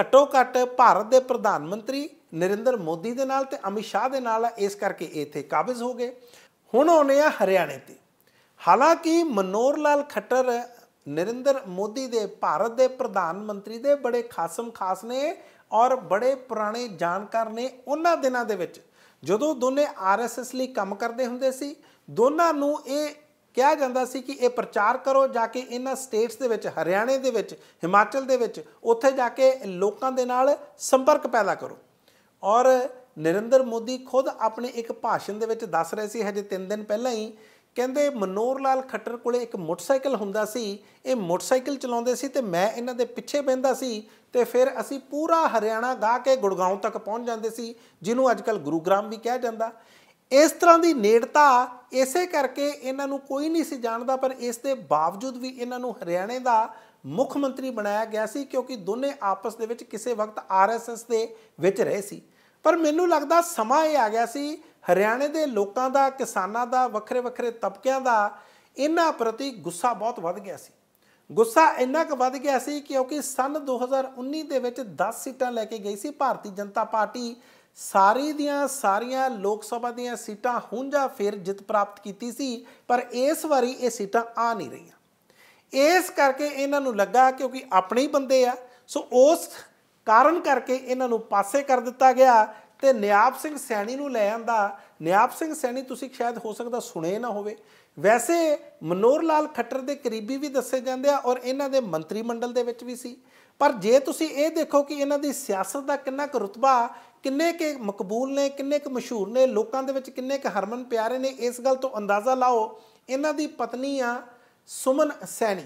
ਘੱਟੋ ਘੱਟ ਭਾਰਤ ਦੇ ਪ੍ਰਧਾਨ ਮੰਤਰੀ ਨਰਿੰਦਰ ਮੋਦੀ ਦੇ ਨਾਲ ਤੇ ਅਮਿਤ ਸ਼ਾਹ ਦੇ ਨਾਲ ਇਸ ਕਰਕੇ ਇੱਥੇ ਕਾਬਜ਼ ਹੋ ਗਏ ਹੁਣ ਆਉਨੇ ਆ ਹਰਿਆਣੇ ਤੇ ਹਾਲਾਂਕਿ ਮਨੋਰ ਲਾਲ ਖੱਟਰ ਨਰਿੰਦਰ ਮੋਦੀ ਦੇ ਭਾਰਤ ਦੇ ਪ੍ਰਧਾਨ ਮੰਤਰੀ ਦੇ ਬੜੇ ਖਾਸਮ ਖਾਸ ਨੇ ਔਰ ਬੜੇ ਪੁਰਾਣੇ ਜਾਣਕਾਰ ਨੇ ਉਹਨਾਂ ਦਿਨਾਂ ਦੇ ਵਿੱਚ ਜਦੋਂ ਦੋਨੇ ਆਰਐਸਐਸ ਲਈ ਕੰਮ ਕਰਦੇ ਹੁੰਦੇ ਸੀ ਦੋਨਾਂ ਨੂੰ ਇਹ ਕਿਹਾ ਜਾਂਦਾ ਸੀ ਕਿ ਇਹ ਪ੍ਰਚਾਰ ਕਰੋ ਜਾ ਕੇ ਇਹਨਾਂ ਸਟੇਟਸ ਦੇ ਵਿੱਚ ਹਰਿਆਣੇ ਦੇ ਵਿੱਚ ਹਿਮਾਚਲ ਦੇ ਵਿੱਚ ਉੱਥੇ ਜਾ ਕੇ ਲੋਕਾਂ ਦੇ ਨਾਲ ਸੰਪਰਕ ਪੈਦਾ ਕਰੋ ਔਰ ਨਰਿੰਦਰ ਮੋਦੀ ਖੁਦ ਆਪਣੇ ਇੱਕ ਭਾਸ਼ਣ ਦੇ ਵਿੱਚ ਦੱਸ ਰਹੇ ਸੀ ਹਜੇ 3 ਦਿਨ ਪਹਿਲਾਂ ਹੀ ਕਹਿੰਦੇ ਮਨੋਰ ਲਾਲ ਖੱਟਰ ਕੋਲੇ ਇੱਕ ਮੋਟਰਸਾਈਕਲ ਹੁੰਦਾ ਸੀ ਇਹ ਮੋਟਰਸਾਈਕਲ ਚਲਾਉਂਦੇ ਸੀ ਤੇ ਮੈਂ ਇਹਨਾਂ ਦੇ ਪਿੱਛੇ ਬੈੰਦਾ ਸੀ ਤੇ ਫਿਰ ਅਸੀਂ ਪੂਰਾ ਹਰਿਆਣਾ ਗਾ ਕੇ ਗੁੜਗਾਉਂ ਤੱਕ ਪਹੁੰਚ ਜਾਂਦੇ ਸੀ ਜਿਹਨੂੰ ਅੱਜਕੱਲ ਗੁਰੂਗ੍ਰਾਮ ਵੀ ਕਿਹਾ ਜਾਂਦਾ ਇਸ ਤਰ੍ਹਾਂ ਦੀ ਨੇੜਤਾ ਇਸੇ ਕਰਕੇ ਇਹਨਾਂ ਨੂੰ ਕੋਈ ਨਹੀਂ ਸੀ ਜਾਣਦਾ ਪਰ ਇਸ ਦੇ ਬਾਵਜੂਦ ਵੀ ਇਹਨਾਂ ਨੂੰ ਹਰਿਆਣੇ ਦਾ ਮੁੱਖ ਮੰਤਰੀ ਬਣਾਇਆ ਗਿਆ ਸੀ ਕਿਉਂਕਿ ਦੋਨੇ ਆਪਸ ਦੇ ਵਿੱਚ ਕਿਸੇ ਵਕਤ ਆਰਐਸਐਸ ਦੇ ਵਿੱਚ ਰਹੇ ਸੀ ਪਰ ਮੈਨੂੰ ਲੱਗਦਾ ਸਮਾਂ ਇਹ ਆ ਗਿਆ ਸੀ ਹਰਿਆਣੇ ਦੇ ਲੋਕਾਂ ਦਾ ਕਿਸਾਨਾਂ ਦਾ ਵੱਖਰੇ ਵੱਖਰੇ ਤਬਕਿਆਂ ਦਾ ਇਹਨਾਂ ਪ੍ਰਤੀ ਗੁੱਸਾ ਬਹੁਤ ਵੱਧ ਗਿਆ ਸੀ ਗੁੱਸਾ ਇੰਨਾ ਕੁ ਵੱਧ ਗਿਆ ਸੀ ਕਿਉਂਕਿ ਸਨ 2019 ਦੇ ਵਿੱਚ 10 ਸੀਟਾਂ ਲੈ ਕੇ ਗਈ ਸੀ ਭਾਰਤੀ ਜਨਤਾ ਪਾਰਟੀ ਸਾਰੀ ਦੀਆਂ ਸਾਰੀਆਂ ਲੋਕ ਸਭਾ ਦੀਆਂ ਸੀਟਾਂ ਹੁੰਜਾ ਫਿਰ ਜਿੱਤ ਪ੍ਰਾਪਤ ਕੀਤੀ ਸੀ ਪਰ ਇਸ ਵਾਰੀ ਇਹ ਸੀਟਾਂ ਆ ਨਹੀਂ ਰਹੀਆਂ ਇਸ ਕਰਕੇ ਇਹਨਾਂ ਨੂੰ ਲੱਗਾ ਕਿਉਂਕਿ ਆਪਣੇ ਹੀ ਬੰਦੇ ਆ ਸੋ ਉਸ ਕਾਰਨ ਕਰਕੇ ਇਹਨਾਂ ਨੂੰ ਪਾਸੇ ਕਰ ਦਿੱਤਾ ਗਿਆ ਤੇ ਨਿਆਬ ਸਿੰਘ ਸੈਣੀ ਨੂੰ ਲੈ ਆਂਦਾ ਨਿਆਬ ਸਿੰਘ ਸੈਣੀ ਤੁਸੀਂ ਸ਼ਾਇਦ ਹੋ ਸਕਦਾ ਸੁਣੇ ਨਾ ਹੋਵੇ ਵੈਸੇ ਮਨੋਰ ਲਾਲ ਖੱਟਰ ਦੇ ਕਰੀਬੀ ਵੀ ਦੱਸੇ ਜਾਂਦੇ ਆ ਔਰ ਇਹਨਾਂ ਦੇ ਮੰਤਰੀ ਮੰਡਲ ਦੇ ਵਿੱਚ ਵੀ ਸੀ ਪਰ ਜੇ ਤੁਸੀਂ ਇਹ ਦੇਖੋ ਕਿ ਇਹਨਾਂ ਦੀ ਸਿਆਸਤ ਦਾ ਕਿੰਨਾ ਕੁ ਰੁਤਬਾ ਕਿੰਨੇ ਕੁ ਮਕਬੂਲ ਨੇ ਕਿੰਨੇ ਕੁ ਮਸ਼ਹੂਰ ਨੇ ਲੋਕਾਂ ਦੇ ਵਿੱਚ ਕਿੰਨੇ ਕੁ ਹਰਮਨ ਪਿਆਰੇ ਨੇ ਇਸ ਗੱਲ ਤੋਂ ਅੰਦਾਜ਼ਾ ਲਾਓ ਇਹਨਾਂ ਦੀ ਪਤਨੀ ਆ ਸੁਮਨ ਸੈਣੀ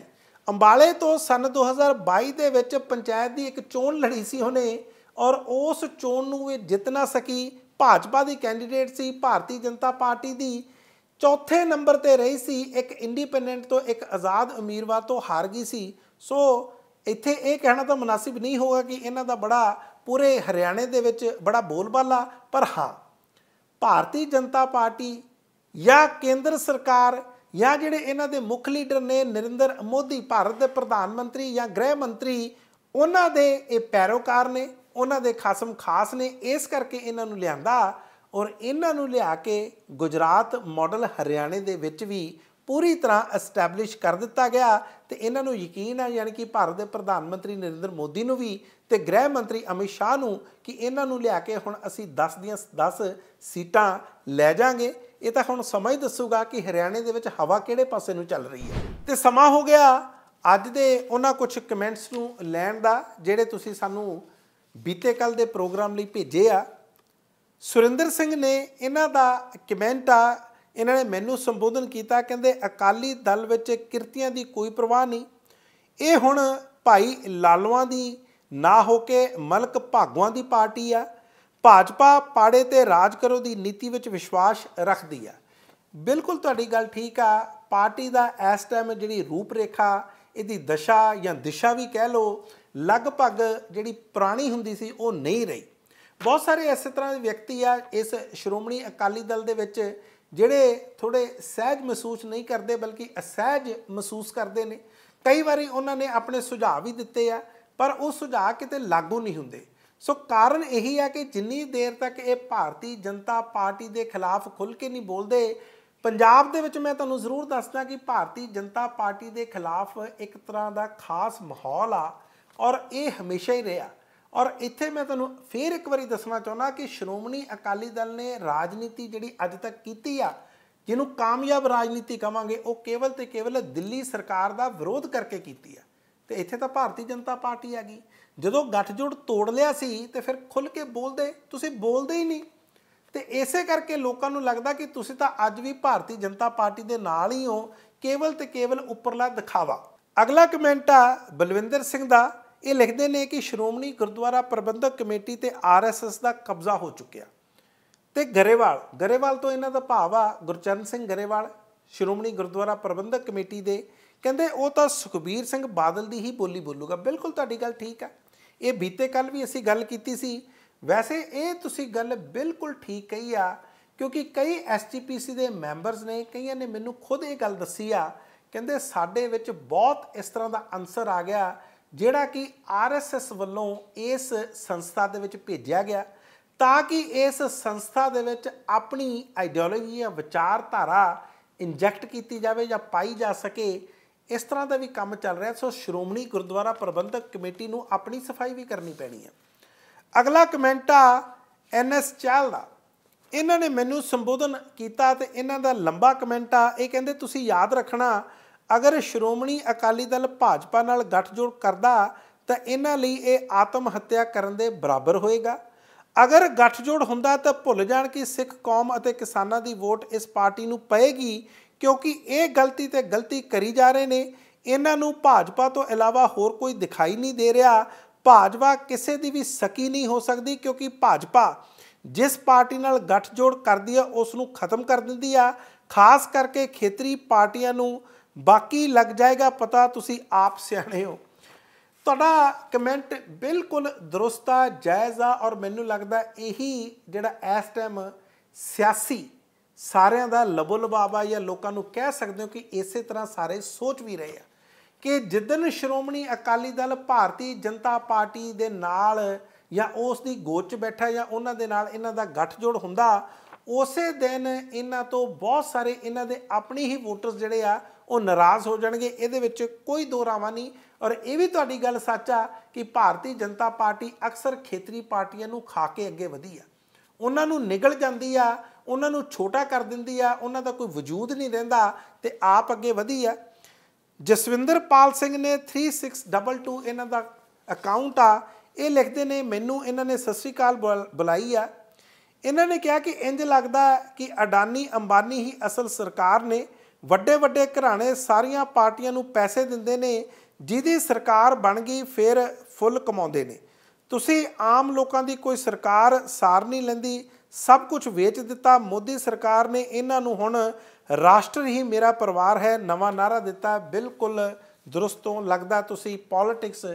ਅੰਬਾਲੇ ਤੋਂ ਸਨ 2022 ਦੇ ਵਿੱਚ ਪੰਚਾਇਤ ਦੀ ਇੱਕ ਚੋਣ ਲੜੀ ਸੀ ਉਹਨੇ ਔਰ ਉਸ ਚੋਣ ਨੂੰ ਇਹ ਜਿੱਤ ਨਾ ਸਕੀ ਭਾਜਪਾ ਦੀ ਕੈਂਡੀਡੇਟ ਸੀ ਭਾਰਤੀ ਜਨਤਾ ਪਾਰਟੀ ਦੀ ਚੌਥੇ ਨੰਬਰ ਤੇ ਰਹੀ ਸੀ ਇੱਕ ਇੰਡੀਪੈਂਡੈਂਟ ਤੋਂ ਇੱਕ ਆਜ਼ਾਦ ਉਮੀਦਵਾਰ ਤੋਂ ਹਾਰ ਗਈ ਸੀ ਸੋ ਇੱਥੇ ਇਹ ਕਹਿਣਾ ਤਾਂ ਮناسب ਨਹੀਂ ਹੋਗਾ ਕਿ ਇਹਨਾਂ ਦਾ ਬੜਾ ਪੂਰੇ ਹਰਿਆਣੇ ਦੇ ਵਿੱਚ ਬੜਾ ਬੋਲਬਾਲਾ ਪਰ ਹਾਂ ਭਾਰਤੀ ਜਨਤਾ ਪਾਰਟੀ ਜਾਂ ਕੇਂਦਰ ਸਰਕਾਰ ਜਾਂ ਜਿਹੜੇ ਇਹਨਾਂ ਦੇ ਮੁੱਖ ਲੀਡਰ ਨੇ ਨਰਿੰਦਰ ਮੋਦੀ ਭਾਰਤ ਦੇ ਪ੍ਰਧਾਨ ਮੰਤਰੀ ਜਾਂ ਗ੍ਰਹਿ ਮੰਤਰੀ ਉਹਨਾਂ ਦੇ ਇਹ ਪੈਰੋਕਾਰ ਨੇ ਉਹਨਾਂ ਦੇ ਖਾਸਮ ਖਾਸ ਨੇ ਇਸ ਕਰਕੇ ਇਹਨਾਂ ਨੂੰ ਲਿਆਂਦਾ ਔਰ ਇਹਨਾਂ ਨੂੰ ਲਿਆ ਕੇ ਗੁਜਰਾਤ ਮਾਡਲ ਹਰਿਆਣੇ ਦੇ ਵਿੱਚ ਵੀ ਪੂਰੀ ਤਰ੍ਹਾਂ ਐਸਟੈਬਲਿਸ਼ ਕਰ ਦਿੱਤਾ ਗਿਆ ਤੇ ਇਹਨਾਂ ਨੂੰ ਯਕੀਨ ਆ ਯਾਨੀ ਕਿ ਭਾਰਤ ਦੇ ਪ੍ਰਧਾਨ ਮੰਤਰੀ ਨਰਿੰਦਰ ਮੋਦੀ ਨੂੰ ਵੀ ਤੇ ਗ੍ਰਹਿ ਮੰਤਰੀ ਅਮਿਤ ਸ਼ਾਹ ਨੂੰ ਕਿ ਇਹਨਾਂ ਨੂੰ ਲਿਆ ਕੇ ਹੁਣ ਅਸੀਂ 10 ਦੀਆਂ 10 ਸੀਟਾਂ ਲੈ ਜਾਾਂਗੇ ਇਹ ਤਾਂ ਹੁਣ ਸਮਾਂ ਹੀ ਦੱਸੂਗਾ ਕਿ ਹਰਿਆਣੇ ਦੇ ਵਿੱਚ ਹਵਾ ਕਿਹੜੇ ਪਾਸੇ ਨੂੰ ਚੱਲ ਰਹੀ ਹੈ ਤੇ ਸਮਾਂ ਹੋ ਗਿਆ ਅੱਜ ਦੇ ਉਹਨਾਂ ਕੁਝ ਕਮੈਂਟਸ ਨੂੰ ਲੈਣ ਦਾ ਜਿਹੜੇ ਤੁਸੀਂ ਸਾਨੂੰ ਬੀਤੇ ਕੱਲ ਦੇ ਪ੍ਰੋਗਰਾਮ ਲਈ ਭੇਜੇ ਆ ਸੁਰਿੰਦਰ ਸਿੰਘ ਨੇ ਇਹਨਾਂ ਦਾ ਕਮੈਂਟ ਆ ਇਹਨਾਂ ਨੇ ਮੈਨੂੰ ਸੰਬੋਧਨ ਕੀਤਾ ਕਹਿੰਦੇ ਅਕਾਲੀ ਦਲ ਵਿੱਚ ਕਿਰਤੀਆਂ ਦੀ ਕੋਈ ਪ੍ਰਵਾਹ ਨਹੀਂ ਇਹ ਹੁਣ ਭਾਈ ਲਾਲਵਾ ਦੀ ਨਾ ਹੋ ਕੇ ਮਲਕ ਭਾਗਵਾ ਦੀ ਪਾਰਟੀ ਆ ਭਾਜਪਾ ਪਾੜੇ ਤੇ ਰਾਜ ਕਰੋ ਦੀ ਨੀਤੀ ਵਿੱਚ ਵਿਸ਼ਵਾਸ ਰੱਖਦੀ ਆ ਬਿਲਕੁਲ ਤੁਹਾਡੀ ਗੱਲ ਠੀਕ ਆ ਪਾਰਟੀ ਦਾ ਇਸ ਟਾਈਮ ਜਿਹੜੀ ਰੂਪ ਰੇਖਾ ਇਹਦੀ ਦਸ਼ਾ ਜਾਂ ਦਿਸ਼ਾ ਵੀ ਕਹਿ ਲਓ ਲਗਭਗ ਜਿਹੜੀ ਪੁਰਾਣੀ ਹੁੰਦੀ ਸੀ ਉਹ ਨਹੀਂ ਰਹੀ ਬਹੁਤ ਸਾਰੇ ਇਸੇ ਤਰ੍ਹਾਂ ਦੇ ਵਿਅਕਤੀ ਆ ਇਸ ਸ਼੍ਰੋਮਣੀ ਅਕਾਲੀ ਦਲ ਦੇ ਵਿੱਚ ਜਿਹੜੇ ਥੋੜੇ ਸਹਿਜ ਮਹਿਸੂਸ ਨਹੀਂ ਕਰਦੇ ਬਲਕਿ ਅਸਹਿਜ ਮਹਿਸੂਸ ਕਰਦੇ ਨੇ ਕਈ ਵਾਰੀ ਉਹਨਾਂ ਨੇ ਆਪਣੇ ਸੁਝਾਅ ਵੀ ਦਿੱਤੇ ਆ ਪਰ ਉਹ ਸੁਝਾਅ ਕਿਤੇ ਲਾਗੂ ਨਹੀਂ ਹੁੰਦੇ ਸੋ ਕਾਰਨ ਇਹੀ ਹੈ ਕਿ ਜਿੰਨੀ ਦੇਰ ਤੱਕ ਇਹ ਭਾਰਤੀ ਜਨਤਾ ਪਾਰਟੀ ਦੇ ਖਿਲਾਫ ਖੁੱਲ ਕੇ ਨਹੀਂ ਬੋਲਦੇ ਪੰਜਾਬ ਦੇ ਵਿੱਚ ਮੈਂ ਤੁਹਾਨੂੰ ਜ਼ਰੂਰ ਦੱਸਦਾ ਕਿ ਭਾਰਤੀ ਜਨਤਾ ਪਾਰਟੀ ਦੇ ਖਿਲਾਫ ਇੱਕ ਤਰ੍ਹਾਂ ਦਾ ਖਾਸ ਮਾਹੌਲ ਆ ਔਰ ਇਹ ਹਮੇਸ਼ਾ ਹੀ ਰਿਹਾ ਔਰ ਇੱਥੇ ਮੈਂ ਤੁਹਾਨੂੰ ਫੇਰ ਇੱਕ ਵਾਰੀ ਦੱਸਣਾ ਚਾਹੁੰਦਾ ਕਿ ਸ਼੍ਰੋਮਣੀ ਅਕਾਲੀ ਦਲ ਨੇ ਰਾਜਨੀਤੀ ਜਿਹੜੀ ਅੱਜ ਤੱਕ ਕੀਤੀ ਆ ਜਿਹਨੂੰ ਕਾਮਯਾਬ ਰਾਜਨੀਤੀ ਕਵਾਂਗੇ ਉਹ ਕੇਵਲ ਤੇ ਕੇਵਲ ਦਿੱਲੀ ਸਰਕਾਰ ਦਾ ਵਿਰੋਧ ਕਰਕੇ ਕੀਤੀ ਆ ਤੇ ਇੱਥੇ ਤਾਂ ਭਾਰਤੀ ਜਨਤਾ ਪਾਰਟੀ ਆ ਗਈ ਜਦੋਂ ਗੱਠਜੋੜ ਤੋੜ ਲਿਆ ਸੀ ਤੇ ਫਿਰ ਖੁੱਲ ਕੇ ਬੋਲਦੇ ਤੁਸੀਂ ਬੋਲਦੇ ਹੀ ਨਹੀਂ ਤੇ ਇਸੇ ਕਰਕੇ ਲੋਕਾਂ ਨੂੰ ਲੱਗਦਾ ਕਿ ਤੁਸੀਂ ਤਾਂ ਅੱਜ ਵੀ ਭਾਰਤੀ ਜਨਤਾ ਪਾਰਟੀ ਦੇ ਨਾਲ ਹੀ ਹੋ ਕੇਵਲ ਤੇ ਕੇਵਲ ਉੱਪਰਲਾ ਦਿਖਾਵਾ ਅਗਲਾ ਕਮੈਂਟ ਆ ਬਲਵਿੰਦਰ ਸਿੰਘ ਦਾ ਇਹ ਲਿਖਦੇ ਨੇ ਕਿ ਸ਼੍ਰੋਮਣੀ ਗੁਰਦੁਆਰਾ ਪ੍ਰਬੰਧਕ ਕਮੇਟੀ ਤੇ ਆਰਐਸਐਸ ਦਾ ਕਬਜ਼ਾ ਹੋ ਚੁੱਕਿਆ ਤੇ ਗਰੇਵਾਲ ਗਰੇਵਾਲ ਤੋਂ ਇਹਨਾਂ ਦਾ ਭਾਵ ਆ ਗੁਰਚਰਨ ਸਿੰਘ ਗਰੇਵਾਲ ਸ਼੍ਰੋਮਣੀ ਗੁਰਦੁਆਰਾ ਪ੍ਰਬੰਧਕ ਕਮੇਟੀ ਦੇ ਕਹਿੰਦੇ ਉਹ ਤਾਂ ਸੁਖਬੀਰ ਸਿੰਘ ਬਾਦਲ ਦੀ ਹੀ ਬੋਲੀ ਬੋਲੂਗਾ ਬਿਲਕੁਲ ਤੁਹਾਡੀ ਗੱਲ ਠੀਕ ਹੈ ਇਹ ਬੀਤੇ ਕੱਲ ਵੀ ਅਸੀਂ ਗੱਲ ਕੀਤੀ ਸੀ ਵੈਸੇ ਇਹ ਤੁਸੀਂ ਗੱਲ ਬਿਲਕੁਲ ਠੀਕ ਕਹੀ ਆ ਕਿਉਂਕਿ ਕਈ ਐਸਟੀਪੀਸੀ ਦੇ ਮੈਂਬਰਸ ਨੇ ਕਈਆਂ ਨੇ ਮੈਨੂੰ ਖੁਦ ਇਹ ਗੱਲ ਦੱਸੀ ਆ ਕਹਿੰਦੇ ਸਾਡੇ ਵਿੱਚ ਬਹੁਤ ਇਸ ਤਰ੍ਹਾਂ ਦਾ ਆਨਸਰ ਆ ਗਿਆ ਜਿਹੜਾ ਕਿ ਆਰਐਸਐਸ ਵੱਲੋਂ ਇਸ ਸੰਸਥਾ ਦੇ ਵਿੱਚ ਭੇਜਿਆ ਗਿਆ ਤਾਂ ਕਿ ਇਸ ਸੰਸਥਾ ਦੇ ਵਿੱਚ ਆਪਣੀ ਆਈਡੀਓਲੋਜੀ ਜਾਂ ਵਿਚਾਰਧਾਰਾ ਇੰਜੈਕਟ ਕੀਤੀ ਜਾਵੇ ਜਾਂ ਪਾਈ ਜਾ ਸਕੇ ਇਸ ਤਰ੍ਹਾਂ ਦਾ ਵੀ ਕੰਮ ਚੱਲ ਰਿਹਾ ਸੋ ਸ਼੍ਰੋਮਣੀ ਗੁਰਦੁਆਰਾ ਪ੍ਰਬੰਧਕ ਕਮੇਟੀ ਨੂੰ ਆਪਣੀ ਸਫਾਈ ਵੀ ਕਰਨੀ ਪੈਣੀ ਹੈ ਅਗਲਾ ਕਮੈਂਟ ਆ ਐਨਐਸ ਚਾਲ ਦਾ ਇਹਨਾਂ ਨੇ ਮੈਨੂੰ ਸੰਬੋਧਨ ਕੀਤਾ ਤੇ ਇਹਨਾਂ ਦਾ ਲੰਬਾ ਕਮੈਂਟ ਆ ਇਹ ਕਹਿੰਦੇ ਤੁਸੀਂ ਯਾਦ ਰੱਖਣਾ ਅਗਰ ਸ਼੍ਰੋਮਣੀ ਅਕਾਲੀ ਦਲ ਭਾਜਪਾ ਨਾਲ ਗੱਠਜੋੜ ਕਰਦਾ ਤਾਂ ਇਹਨਾਂ ਲਈ ਇਹ ਆਤਮ ਹੱਤਿਆ ਕਰਨ ਦੇ ਬਰਾਬਰ ਹੋਏਗਾ ਅਗਰ ਗੱਠਜੋੜ ਹੁੰਦਾ ਤਾਂ ਭੁੱਲ ਜਾਣ ਕਿ ਸਿੱਖ ਕੌਮ ਅਤੇ ਕਿਸਾਨਾਂ ਦੀ ਵੋਟ ਇਸ ਪਾਰਟੀ ਨੂੰ ਪਏਗੀ ਕਿਉਂਕਿ ਇਹ ਗਲਤੀ ਤੇ ਗਲਤੀ ਕਰੀ ਜਾ ਰਹੇ ਨੇ ਇਹਨਾਂ ਨੂੰ ਭਾਜਪਾ ਤੋਂ ਇਲਾਵਾ ਹੋਰ ਕੋਈ ਦਿਖਾਈ ਨਹੀਂ ਦੇ ਰਿਹਾ ਭਾਜਪਾ ਕਿਸੇ ਦੀ ਵੀ ਸਕੀ ਨਹੀਂ ਹੋ ਸਕਦੀ ਕਿਉਂਕਿ ਭਾਜਪਾ ਜਿਸ ਪਾਰਟੀ ਨਾਲ ਗੱਠਜੋੜ ਕਰਦੀ ਆ ਉਸ ਨੂੰ ਖਤਮ ਕਰ ਦਿੰਦੀ ਆ ਖਾਸ ਕਰਕੇ ਖੇਤਰੀ ਪਾਰਟੀਆਂ ਨੂੰ ਬਾਕੀ ਲੱਗ ਜਾਏਗਾ ਪਤਾ ਤੁਸੀਂ ਆਪ ਸਿਆਣੇ ਹੋ ਤੁਹਾਡਾ ਕਮੈਂਟ ਬਿਲਕੁਲ ਦਰੁਸਤ ਜਾਇਜ਼ਾ ਔਰ ਮੈਨੂੰ ਲੱਗਦਾ ਇਹੀ ਜਿਹੜਾ ਇਸ ਟਾਈਮ ਸਿਆਸੀ ਸਾਰਿਆਂ ਦਾ ਲਬੋ ਲਬਾਵਾ ਜਾਂ ਲੋਕਾਂ ਨੂੰ ਕਹਿ ਸਕਦੇ ਹੋ ਕਿ ਇਸੇ ਤਰ੍ਹਾਂ ਸਾਰੇ ਸੋਚ ਵੀ ਰਹੇ ਆ ਕਿ ਜਿੱਦਨ ਸ਼੍ਰੋਮਣੀ ਅਕਾਲੀ ਦਲ ਭਾਰਤੀ ਜਨਤਾ ਪਾਰਟੀ ਦੇ ਨਾਲ ਜਾਂ ਉਸ ਦੀ ਗੋਦ 'ਚ ਬੈਠਾ ਜਾਂ ਉਹਨਾਂ ਦੇ ਨਾਲ ਇਹਨਾਂ ਦਾ ਗੱਠਜੋੜ ਹੁੰਦਾ ਉਸੇ ਦਿਨ ਇਹਨਾਂ ਤੋਂ ਬਹੁਤ ਸਾਰੇ ਇਹਨਾਂ ਦੇ ਆਪਣੀ ਹੀ ਵੋਟਰਸ ਜਿਹੜੇ ਆ ਉਹ ਨਾਰਾਜ਼ ਹੋ ਜਾਣਗੇ ਇਹਦੇ ਵਿੱਚ ਕੋਈ ਦੋ ਰਾਵਾਂ ਨਹੀਂ ਔਰ ਇਹ ਵੀ ਤੁਹਾਡੀ ਗੱਲ ਸੱਚ ਆ ਕਿ ਭਾਰਤੀ ਜਨਤਾ ਪਾਰਟੀ ਅਕਸਰ ਖੇਤਰੀ ਪਾਰਟੀਆਂ ਨੂੰ ਖਾ ਕੇ ਅੱਗੇ ਵਧੀ ਆ ਉਹਨਾਂ ਨੂੰ ਨਿਗਲ ਜਾਂਦੀ ਆ ਉਹਨਾਂ ਨੂੰ ਛੋਟਾ ਕਰ ਦਿੰਦੀ ਆ ਉਹਨਾਂ ਦਾ ਕੋਈ ਵਜੂਦ ਨਹੀਂ ਰਹਿੰਦਾ ਤੇ ਆਪ ਅੱਗੇ ਵਧੀ ਆ ਜਸਵਿੰਦਰ ਪਾਲ ਸਿੰਘ ਨੇ 3622 ਇਹਨਾਂ ਦਾ ਅਕਾਊਂਟ ਆ ਇਹ ਲਿਖਦੇ ਨੇ ਮੈਨੂੰ ਇਹਨਾਂ ਨੇ ਸਤਿ ਸ੍ਰੀ ਅਕਾਲ ਬੁਲਾਈ ਆ ਇਹਨਾਂ ਨੇ ਕਿਹਾ ਕਿ ਇੰਜ ਲੱਗਦਾ ਕਿ ਅਡਾਨੀ ਅੰਬਾਨੀ ਹੀ ਅਸਲ ਸਰਕਾਰ ਨੇ ਵੱਡੇ ਵੱਡੇ ਘਰਾਣੇ ਸਾਰੀਆਂ ਪਾਰਟੀਆਂ ਨੂੰ ਪੈਸੇ ਦਿੰਦੇ ਨੇ ਜਿਹਦੀ ਸਰਕਾਰ ਬਣ ਗਈ ਫਿਰ ਫੁੱਲ ਕਮਾਉਂਦੇ ਨੇ ਤੁਸੀਂ ਆਮ ਲੋਕਾਂ ਦੀ ਕੋਈ ਸਰਕਾਰ ਸਾਰ ਨਹੀਂ ਲੈਂਦੀ ਸਭ ਕੁਝ ਵੇਚ ਦਿੱਤਾ ਮੋਦੀ ਸਰਕਾਰ ਨੇ ਇਹਨਾਂ ਨੂੰ ਹੁਣ ਰਾਸ਼ਟਰ ਹੀ ਮੇਰਾ ਪਰਿਵਾਰ ਹੈ ਨਵਾਂ ਨਾਰਾ ਦਿੱਤਾ ਬਿਲਕੁਲ ਦਰਸਤੋਂ ਲੱਗਦਾ ਤੁਸੀਂ ਪੋਲਿਟਿਕਸ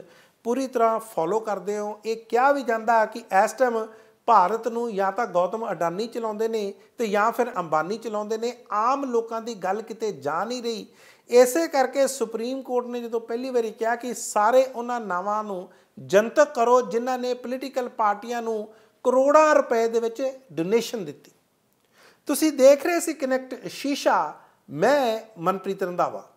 ਪੂਰੀ ਤਰ੍ਹਾਂ ਫੋਲੋ ਕਰਦੇ ਹੋ ਇਹ ਕਿਹਾ ਵੀ ਜਾਂਦਾ ਕਿ ਇਸ ਟਾਈਮ ਭਾਰਤ ਨੂੰ ਜਾਂ ਤਾਂ ਗੌਤਮ ਅਡਾਨੀ ਚਲਾਉਂਦੇ ਨੇ ਤੇ ਜਾਂ ਫਿਰ ਅੰਬਾਨੀ ਚਲਾਉਂਦੇ ਨੇ ਆਮ ਲੋਕਾਂ ਦੀ ਗੱਲ ਕਿਤੇ ਜਾ ਨਹੀਂ ਰਹੀ ਇਸੇ ਕਰਕੇ ਸੁਪਰੀਮ ਕੋਰਟ ਨੇ ਜਦੋਂ ਪਹਿਲੀ ਵਾਰੀ ਕਿਹਾ ਕਿ ਸਾਰੇ ਉਹਨਾਂ ਨਾਵਾਂ ਨੂੰ ਜਨਤਕ ਕਰੋ ਜਿਨ੍ਹਾਂ ਨੇ ਪੋਲੀਟੀਕਲ ਪਾਰਟੀਆਂ ਨੂੰ ਕਰੋੜਾਂ ਰੁਪਏ ਦੇ ਵਿੱਚ ਡੋਨੇਸ਼ਨ ਦਿੱਤੀ ਤੁਸੀਂ ਦੇਖ ਰਹੇ ਸੀ ਕਨੈਕਟ ਸ਼ੀਸ਼ਾ ਮੈਂ ਮਨਪ੍ਰੀਤ ਰੰਧਾਵਾ